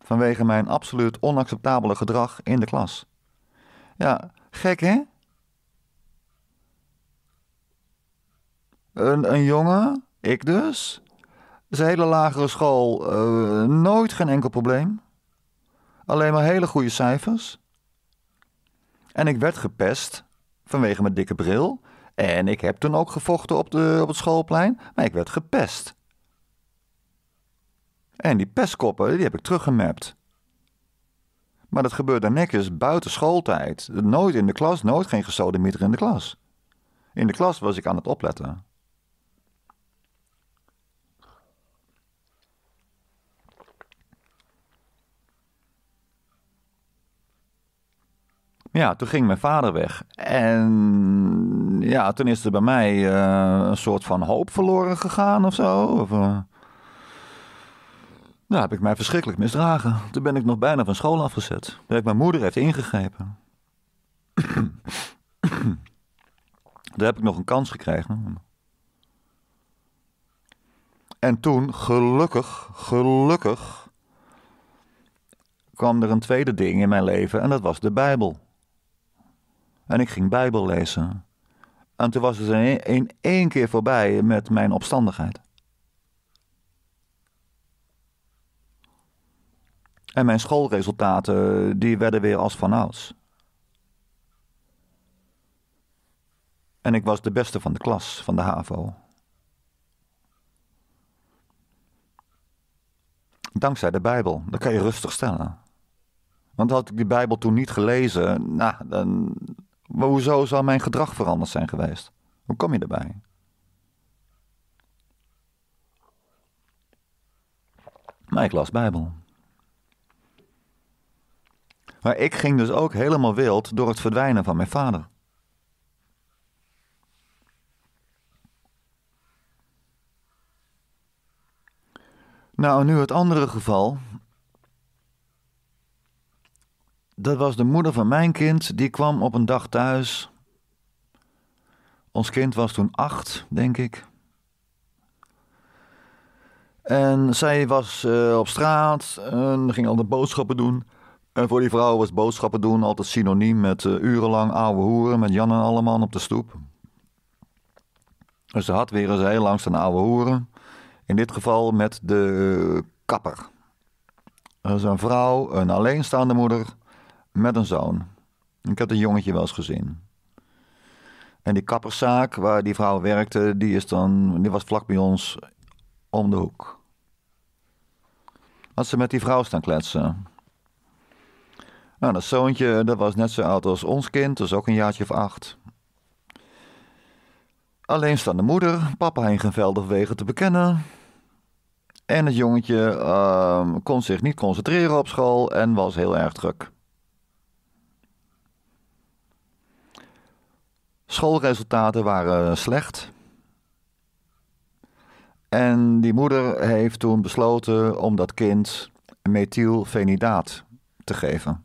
Speaker 1: Vanwege mijn absoluut onacceptabele gedrag in de klas. Ja, gek hè? een, een jongen, ik dus, zijn hele lagere school, eh, nooit geen enkel probleem. Alleen maar hele goede cijfers. En ik werd gepest vanwege mijn dikke bril. En ik heb toen ook gevochten op, de, op het schoolplein, maar ik werd gepest. En die pestkoppen, die heb ik teruggemapt. Maar dat gebeurde netjes buiten schooltijd. Nooit in de klas, nooit geen gesodemieter in de klas. In de klas was ik aan het opletten. Ja, toen ging mijn vader weg. En ja, toen is er bij mij eh, een soort van hoop verloren gegaan of zo. Of, eh, heb ik mij verschrikkelijk misdragen. Toen ben ik nog bijna van school afgezet. heeft mijn moeder heeft ingegrepen. Daar heb ik nog een kans gekregen. En toen, gelukkig, gelukkig, kwam er een tweede ding in mijn leven en dat was de Bijbel. En ik ging Bijbel lezen. En toen was het in, één keer voorbij met mijn opstandigheid. En mijn schoolresultaten, die werden weer als vanouds. En ik was de beste van de klas, van de HAVO. Dankzij de Bijbel, dat kan je rustig stellen. Want had ik die Bijbel toen niet gelezen, nou, dan, maar hoezo zou mijn gedrag veranderd zijn geweest? Hoe kom je erbij? Maar ik las Bijbel. Maar ik ging dus ook helemaal wild door het verdwijnen van mijn vader. Nou, nu het andere geval dat was de moeder van mijn kind, die kwam op een dag thuis. Ons kind was toen acht, denk ik. En zij was eh, op straat en ging al de boodschappen doen. En voor die vrouw was boodschappen doen altijd synoniem met eh, urenlang oude hoeren met Jan en Alleman op de stoep. Dus ze had weer eens heel langs een oude hoeren. In dit geval met de eh, kapper. Dat is een vrouw, een alleenstaande moeder, met een zoon. Ik had een jongetje wel eens gezien. En die kapperszaak waar die vrouw werkte, die, is dan, die was vlak bij ons om de hoek. Als ze met die vrouw staan kletsen. Nou, dat zoontje dat was net zo oud als ons kind, dus ook een jaartje of acht. de moeder, papa in gevelde wegen te bekennen. En het jongetje ehm, kon zich niet concentreren op school en was heel erg druk. Schoolresultaten waren slecht. En die moeder heeft toen besloten om dat kind methylfenidaat te geven.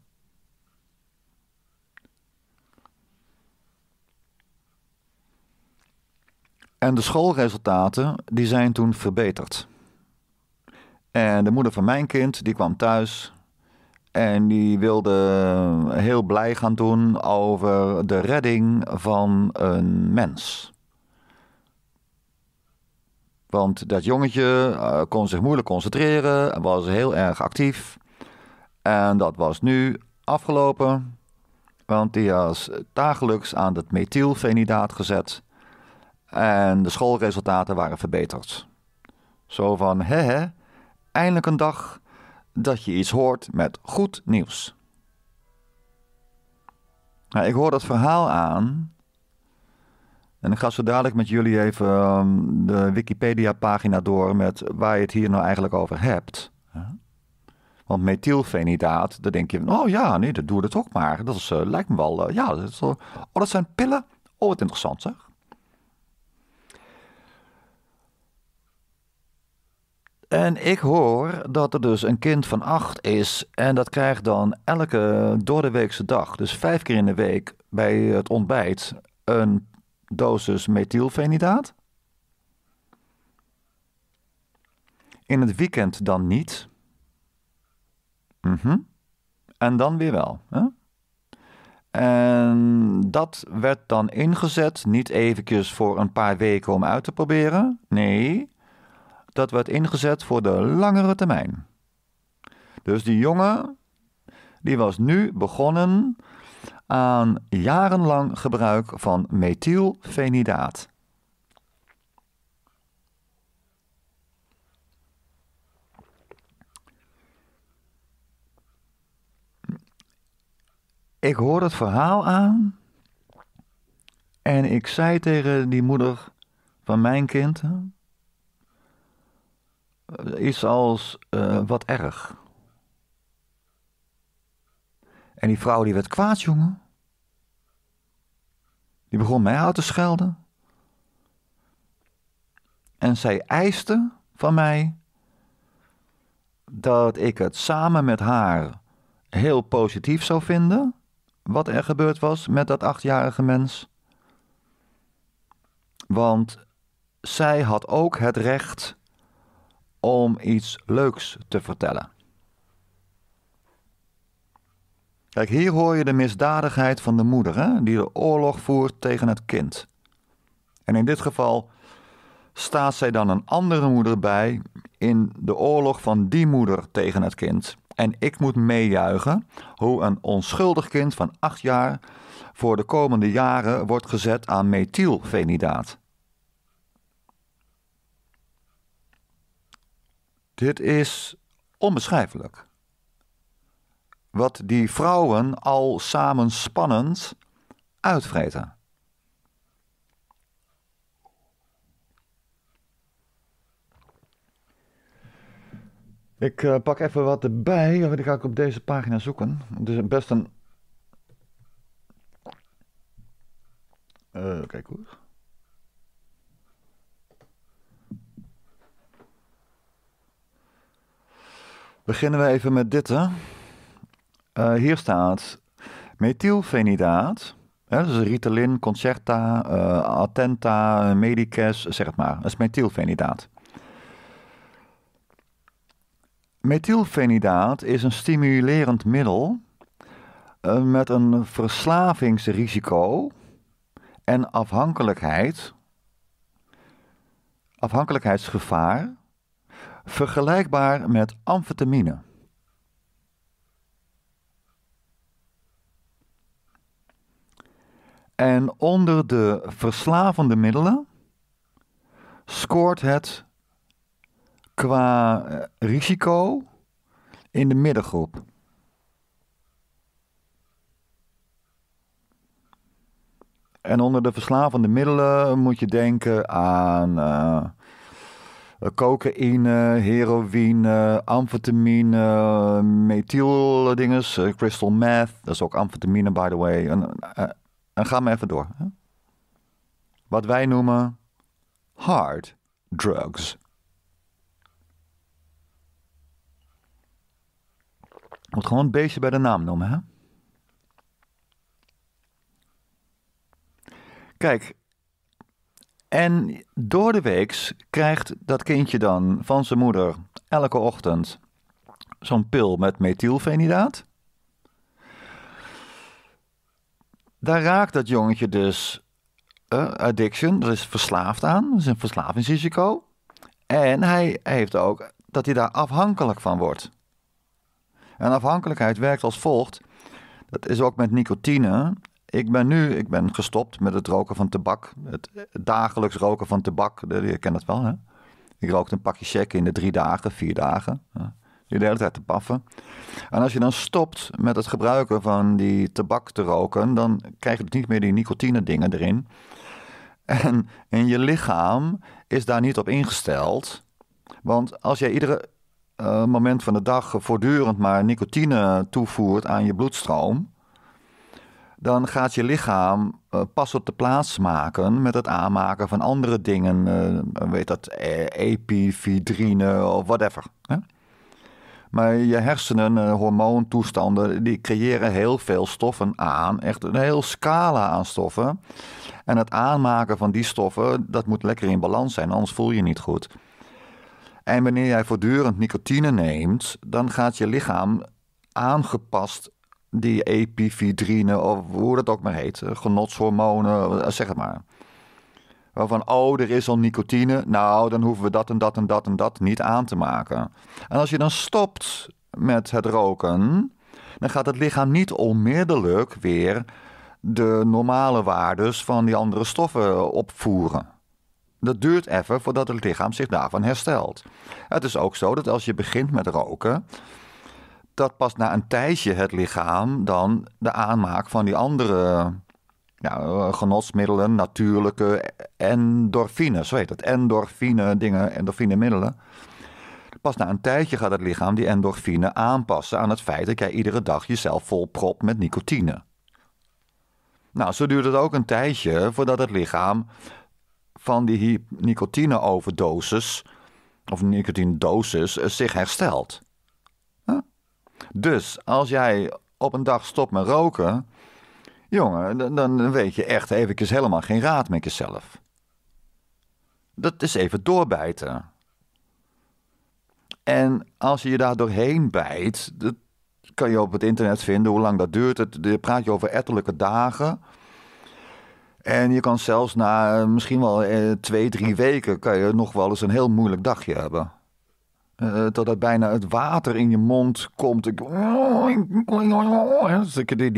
Speaker 1: En de schoolresultaten die zijn toen verbeterd. En de moeder van mijn kind die kwam thuis en die wilde eh, heel blij gaan doen over de redding van een mens. Want dat jongetje eh, kon zich moeilijk concentreren, was heel erg actief. En dat was nu afgelopen, want die was dagelijks aan het methylfenidaat gezet. En de schoolresultaten waren verbeterd. Zo van, hè, eindelijk een dag dat je iets hoort met goed nieuws. Nou, ik hoor dat verhaal aan. En ik ga zo dadelijk met jullie even ehm, de Wikipedia-pagina door met waar je het hier nou eigenlijk over hebt. Want methylfenidaat, dan denk je, oh ja, nee, dat doe dat ook maar. Dat is, eh, lijkt me wel, eh, ja, dat oh dat zijn pillen. Oh, wat interessant zeg. En ik hoor dat er dus een kind van acht is. En dat krijgt dan elke doordeweekse dag, dus vijf keer in de week bij het ontbijt, een dosis methylfenidaat. In het weekend dan niet. mm En dan weer wel. Hè? En dat werd dan ingezet, niet eventjes voor een paar weken om uit te proberen. Nee, dat werd ingezet voor de langere termijn. Dus die jongen, die was nu begonnen aan jarenlang gebruik van methylfenidaat. Ik hoor het verhaal aan en ik zei tegen die moeder van mijn kind, is als eh, wat erg. En die vrouw die werd kwaad, jongen. Die begon mij uit te schelden. En zij eiste van mij dat ik het samen met haar heel positief zou vinden. Wat er gebeurd was met dat achtjarige mens. Want zij had ook het recht om iets leuks te vertellen. Kijk, hier hoor je de misdadigheid van de moeder, hè, die de oorlog voert tegen het kind. En in dit geval staat zij dan een andere moeder bij in de oorlog van die moeder tegen het kind. En ik moet meejuichen hoe een onschuldig kind van acht jaar voor de komende jaren wordt gezet aan methylfenidaat. Dit is onbeschrijfelijk. Wat die vrouwen al samenspannend uitvreten. Ik eh, pak even wat erbij. Die ga ik op deze pagina zoeken. Het is best een. Uh, kijk hoor. Beginnen we even met dit. Eh, hier staat methylfenidaat. Hè, is dus Ritalin, Concerta, uh, eh, Attenta, Medicas, zeg het maar. Dat is methylfenidaat. Methylfenidaat is een stimulerend middel eh, met een verslavingsrisico en afhankelijkheid, afhankelijkheidsgevaar vergelijkbaar met amfetamine. En onder de verslavende middelen scoort het qua eh, risico in de middengroep. En onder de verslavende middelen moet je denken aan eh, eh, cocaïne, heroïne, amfetamine, methyl dinges, eh, crystal meth. Dat is ook amfetamine, by the way. En, eh, en ga maar even door. Wat wij noemen hard drugs. Moet gewoon het beestje bij de naam noemen, hè? Kijk, en door de weeks krijgt dat kindje dan van zijn moeder elke ochtend zo'n pil met methylfenidaat. Daar raakt dat jongetje dus uh, addiction, dat is verslaafd aan, dat is een verslavingsrisico. En hij heeft ook dat hij daar afhankelijk van wordt. En afhankelijkheid werkt als volgt. Dat is ook met nicotine ik ben nu ik ben gestopt met het roken van tabak. Het dagelijks roken van tabak. Je kent dat wel, hè? Ik rookte een pakje check in de drie dagen, vier dagen. Die de hele tijd te paffen. En als je dan stopt met het gebruiken van die tabak te roken, dan krijg je dus niet meer die nicotine dingen erin. En, je lichaam is daar niet op ingesteld. Want als jij iedere eh, moment van de dag voortdurend maar nicotine toevoert aan je bloedstroom, dan gaat je lichaam eh, pas op de plaats maken met het aanmaken van andere dingen, eh, weet dat, eh, epifidrine of whatever. Hè? Maar je hersenen, hormoontoestanden, die creëren heel veel stoffen aan. Echt een heel scala aan stoffen. En het aanmaken van die stoffen, dat moet lekker in balans zijn, anders voel je niet goed. En wanneer jij voortdurend nicotine neemt, dan gaat je lichaam aangepast die epifidrine, nou, of hoe dat ook maar heet, eh, genotshormonen, eh, zeg het maar. Waarvan, oh, er is al nicotine, nou, dan hoeven we dat en dat en dat en dat niet aan te maken. En als je dan stopt met het roken, dan gaat het lichaam niet onmiddellijk weer de normale waardes van die andere stoffen eh, opvoeren. Dat duurt even voordat het lichaam zich daarvan herstelt. Het is ook zo dat als je begint met roken, dat pas na een tijdje het lichaam dan de aanmaak van die andere nou, genotsmiddelen, natuurlijke endorfine, zo heet het, endorfine dingen, endorfine middelen. Pas na een tijdje gaat het lichaam die endorfine aanpassen aan het feit dat jij iedere dag jezelf volpropt met nicotine. Nou, zo duurt het ook een tijdje voordat het lichaam van die nicotine-overdosis, of nicotine-dosis, eh, zich herstelt. Dus als jij op een dag stopt met roken, jongen, dan, weet je echt eventjes helemaal geen raad met jezelf. Dat is even doorbijten. En als je je daar doorheen bijt, dat kan je op het internet vinden hoe lang dat duurt. Het, praat je over ettelijke dagen. En je kan zelfs na eh, misschien wel eh, twee, drie weken kan je nog wel eens een heel moeilijk dagje hebben. Uh, het bijna het water in je mond komt. Ik, dat, je die,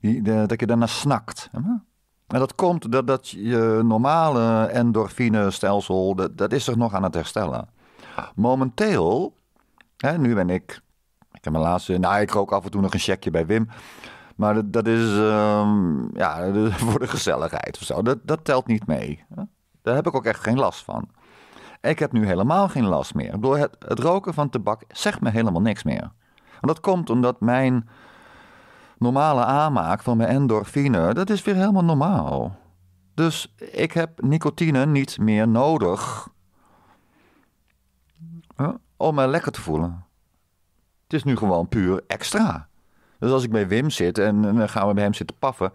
Speaker 1: die, dat je daarna snakt. En dat komt dat, dat je normale endorfine dat, dat is zich nog aan het herstellen. Momenteel, hè, nu ben ik, ik heb mijn laatste, nou ik rook af en toe nog een checkje bij Wim. Maar dat, is, ehm, ja, voor de gezelligheid of zo. Dat, dat telt niet mee. Daar heb ik ook echt geen last van. Ik heb nu helemaal geen last meer. Door het, het roken van tabak zegt me helemaal niks meer. En dat komt omdat mijn normale aanmaak van mijn endorfine, dat is weer helemaal normaal. Dus ik heb nicotine niet meer nodig om me lekker te voelen. Het is nu gewoon puur extra. Dus als ik bij Wim zit en dan gaan we bij hem zitten paffen,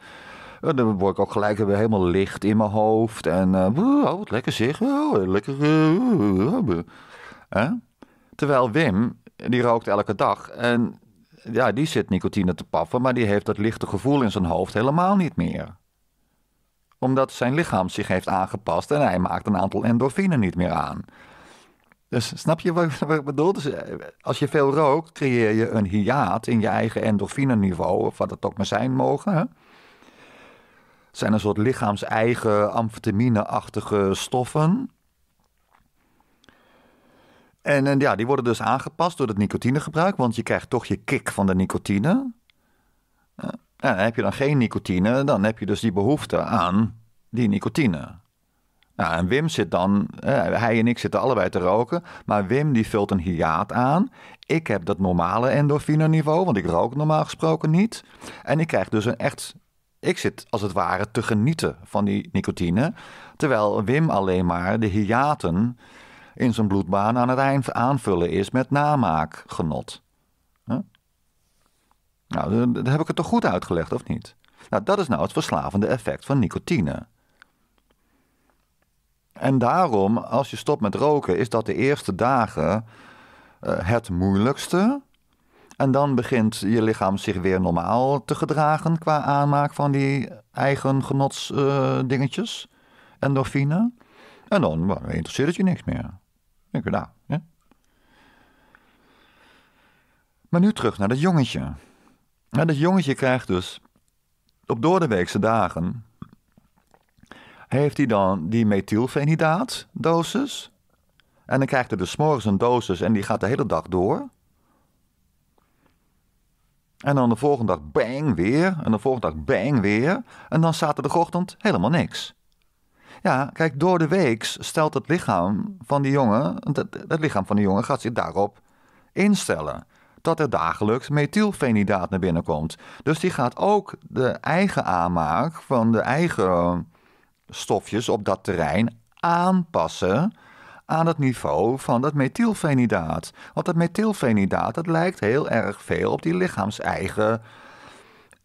Speaker 1: dan word ik ook gelijk weer helemaal licht in mijn hoofd. En oh, wat lekker zeg. Oh, lekker. Eh, hè? Terwijl Wim, die rookt elke dag. En ja, die zit nicotine te paffen, maar die heeft dat lichte gevoel in zijn hoofd helemaal niet meer. Omdat zijn lichaam zich heeft aangepast en hij maakt een aantal endorfinen niet meer aan. Dus snap je wat, ik bedoel? Dus, eh, als je veel rookt, creëer je een hiaat in je eigen niveau of wat het ook maar zijn mogen. Hè? zijn een soort lichaams-eigen amfetamine-achtige stoffen. En, en ja, die worden dus aangepast door het nicotinegebruik, want je krijgt toch je kick van de nicotine. En heb je dan geen nicotine, dan heb je dus die behoefte aan die nicotine. Nou, en Wim zit dan, hij en ik zitten allebei te roken, maar Wim die vult een hiaat aan. Ik heb dat normale endorfine niveau, want ik rook normaal gesproken niet. En ik krijg dus een echt ik zit als het ware te genieten van die nicotine. Terwijl Wim alleen maar de hiaten in zijn bloedbaan aan het eind aanvullen is met namaakgenot. Nou, dan heb ik het toch goed uitgelegd, of niet? Nou, dat is nou het verslavende effect van nicotine. En daarom, als je stopt met roken, is dat de eerste dagen eh, het moeilijkste. En dan begint je lichaam zich weer normaal te gedragen qua aanmaak van die eigen genotsdingetjes, eh, uh, endorfine. En dan eh, interesseert het je niks meer. denk je, nou, Maar nu terug naar dat jongetje. Nou, dat jongetje krijgt dus op doordeweekse dagen. Heeft hij dan die methylfenidaat dosis? En dan krijgt hij dus morgens een dosis en die gaat de hele dag door. En dan de volgende dag bang weer. En de volgende dag bang weer. En dan zaterdagochtend helemaal niks. Ja, kijk, door de week stelt het lichaam van die jongen, het, lichaam van die jongen gaat zich daarop instellen. Dat er dagelijks methylfenidaat naar binnen komt. Dus die gaat ook de eigen aanmaak van de eigen stofjes op dat terrein aanpassen aan het niveau van dat methylfenidaat. Want dat methylfenidaat dat lijkt heel erg veel op die lichaams-eigen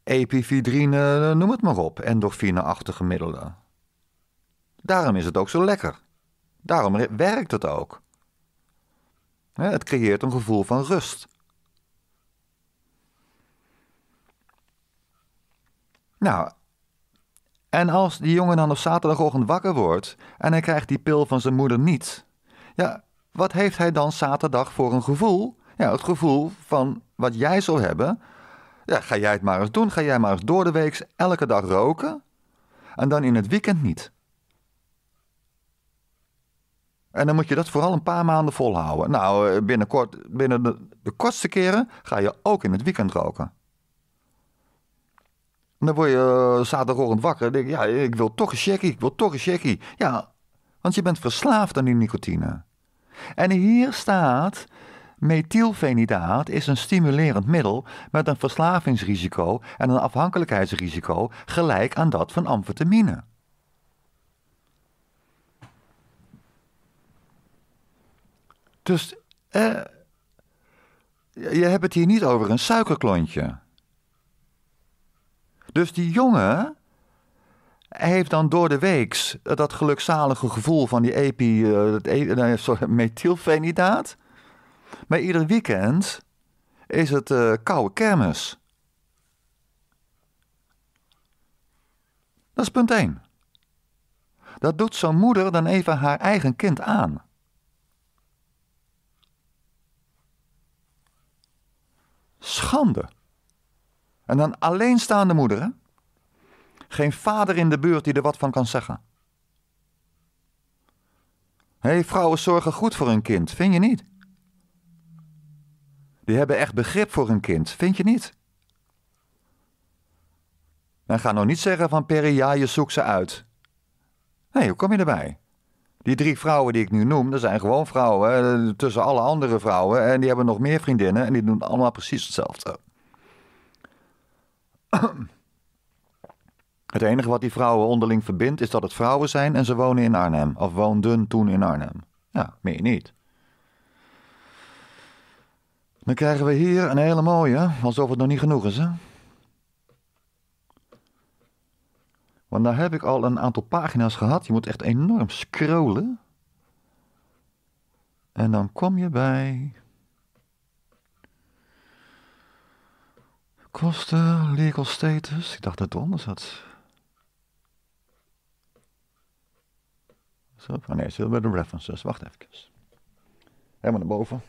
Speaker 1: epividrine, noem het maar op, endorfine-achtige middelen. Daarom is het ook zo lekker. Daarom werkt het ook. Het creëert een gevoel van rust. Nou, en als die jongen dan op zaterdagochtend wakker wordt en hij krijgt die pil van zijn moeder niet, ja, wat heeft hij dan zaterdag voor een gevoel? Ja, het gevoel van wat jij zou hebben. Ja, ga jij het maar eens doen. Ga jij maar eens door de week elke dag roken. En dan in het weekend niet. En dan moet je dat vooral een paar maanden volhouden. Nou, eh, binnenkort, binnen de, kortste keren ga je ook in het weekend roken. En dan word je eh, zaterdagochtend wakker. En denk ja, ik wil toch een checkie, ik wil toch een checkie. Ja, want je bent verslaafd aan die nicotine. En hier staat, methylfenidaat is een stimulerend middel met een verslavingsrisico en een afhankelijkheidsrisico gelijk aan dat van amfetamine. Dus eh, je hebt het hier niet over een suikerklontje. Dus die jongen heeft dan door de weeks eh, dat gelukzalige gevoel van die epi, uh, methylfenidaat. Maar ieder weekend is het koude kermis. Dat is punt 1. Dat doet zo'n moeder dan even haar eigen kind aan. Schande. En dan alleenstaande moeder, geen vader in de buurt die er wat van kan zeggen. Hé, hey, vrouwen zorgen goed voor hun kind, vind je niet? Die hebben echt begrip voor hun kind, vind je niet? En ga nou niet zeggen van Perry, ja, je zoekt ze uit. Hé, hey, hoe kom je erbij? Die drie vrouwen die ik nu noem, dat zijn gewoon vrouwen eh, tussen alle andere vrouwen. En die hebben nog meer vriendinnen en die doen allemaal precies hetzelfde. Het enige wat die vrouwen onderling verbindt is dat het vrouwen zijn en ze wonen in Arnhem. Of woonden toen in Arnhem. Ja, meer niet. Dan krijgen we hier een hele mooie, alsof het nog niet genoeg is, hè? Want daar heb ik al een aantal pagina's gehad. Je moet echt enorm scrollen. En dan kom je bij. Kosten, legal status. Ik dacht dat het eronder zat. wanneer van nee, zullen we de references, wacht even. Helemaal naar boven.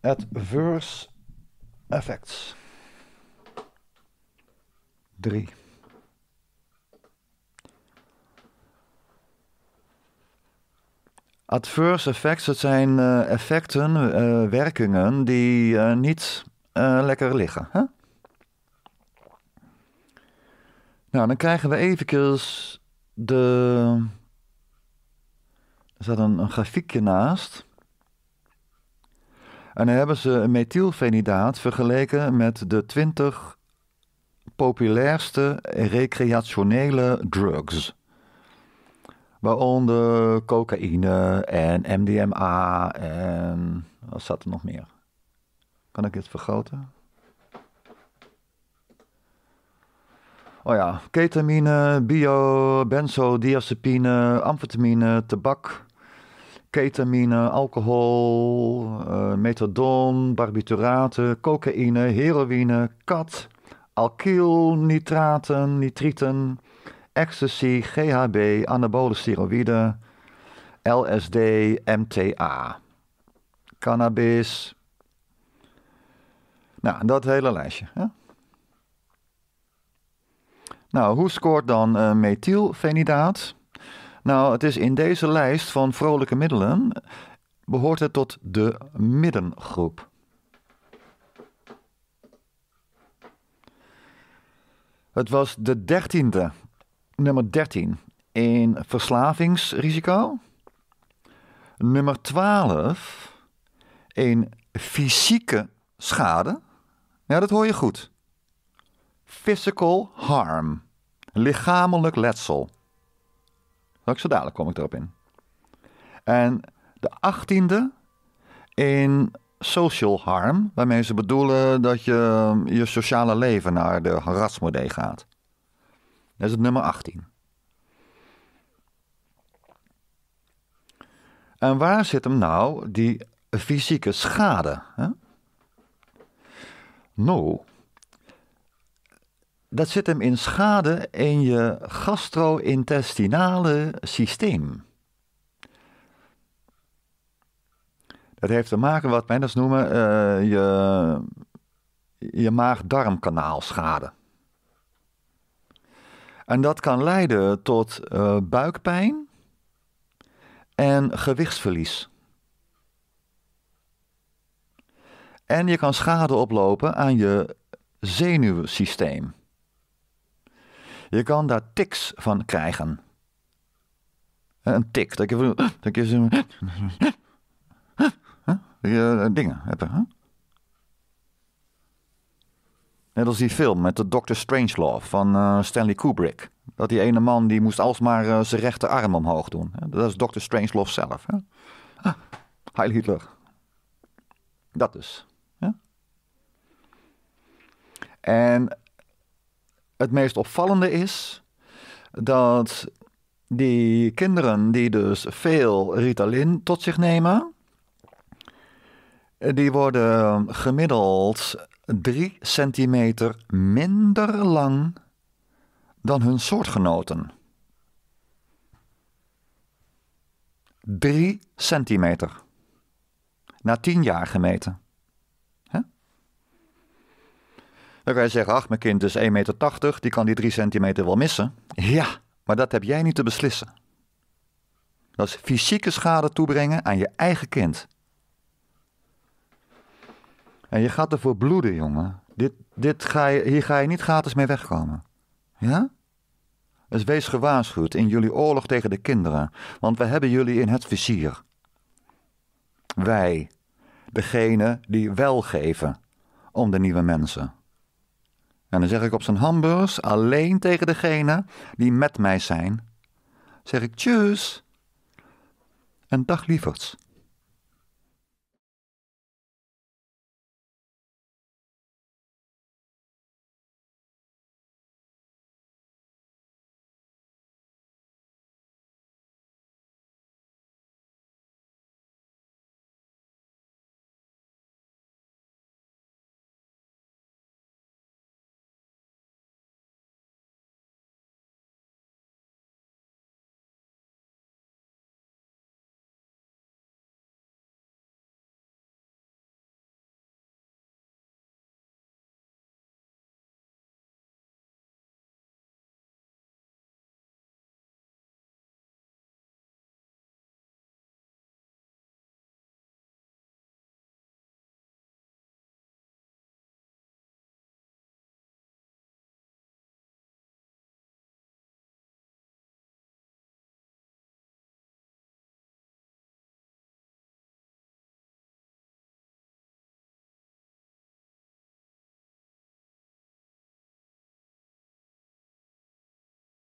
Speaker 1: Adverse effects. 3. Adverse effects, dat zijn eh, effecten, eh, werkingen die eh, niet lekker liggen. Hè? Nou, dan krijgen we even. de... Er staat een, grafiekje naast. En dan hebben ze methylfenidaat vergeleken met de 20 populairste recreationele drugs. Waaronder cocaïne en MDMA en wat staat er nog meer? Kan ik dit vergroten? Oh ja, ketamine, bio, benzodiazepine, amfetamine, tabak, ketamine, alcohol, uh, methadon, barbituraten, cocaïne, heroïne, kat, alkyl, nitraten, nitrieten, ecstasy, GHB, anabole steroïden, LSD, MTA, cannabis. Nou, dat hele lijstje. Hè? Nou, hoe scoort dan uh, methylfenidaat? Nou, het is in deze lijst van vrolijke middelen behoort het tot de middengroep. Het was de dertiende, nummer 13 in verslavingsrisico. Nummer 12 in fysieke schade. Ja, dat hoor je goed. Physical harm lichamelijk letsel. Ook zo dadelijk kom ik erop in. En de achttiende in social harm, waarmee ze bedoelen dat je ehm, je sociale leven naar de harasmodee gaat. Dat is het nummer 18. En waar zit hem nou die fysieke schade? Hè? Nou, dat zit hem in schade in je gastrointestinale systeem. Dat heeft te maken wat mensen dus noemen eh, je, je maag-darmkanaalschade. En dat kan leiden tot eh, buikpijn en gewichtsverlies. En je kan schade oplopen aan je zenuwsysteem. Je kan daar tics van krijgen. Een tik. Dat je, dat je zo... Eh, dingen hè? Net als die film met de Doctor Strangelove van eh, Stanley Kubrick. Dat die ene man die moest alsmaar uh, zijn rechterarm omhoog doen. Dat is Doctor Strangelove zelf. Hè? Heil Hitler. Dat dus. En het meest opvallende is dat die kinderen die dus veel Ritalin tot zich nemen, die worden gemiddeld 3 centimeter minder lang dan hun soortgenoten. 3 centimeter. Na 10 jaar gemeten. Dan kan je zeggen, ach, mijn kind is 1,80 meter, die kan die 3 centimeter wel missen. Ja, maar dat heb jij niet te beslissen. Dat is fysieke schade toebrengen aan je eigen kind. En je gaat ervoor bloeden, jongen. Dit, dit ga je, hier ga je niet gratis mee wegkomen. Ja? Dus wees gewaarschuwd in jullie oorlog tegen de kinderen, want we hebben jullie in het vizier. Wij, degene die wel geven om de nieuwe mensen. En nou, dan zeg ik op zijn hamburgers alleen tegen degene die met mij zijn. Zeg ik tjus en dag lieverds.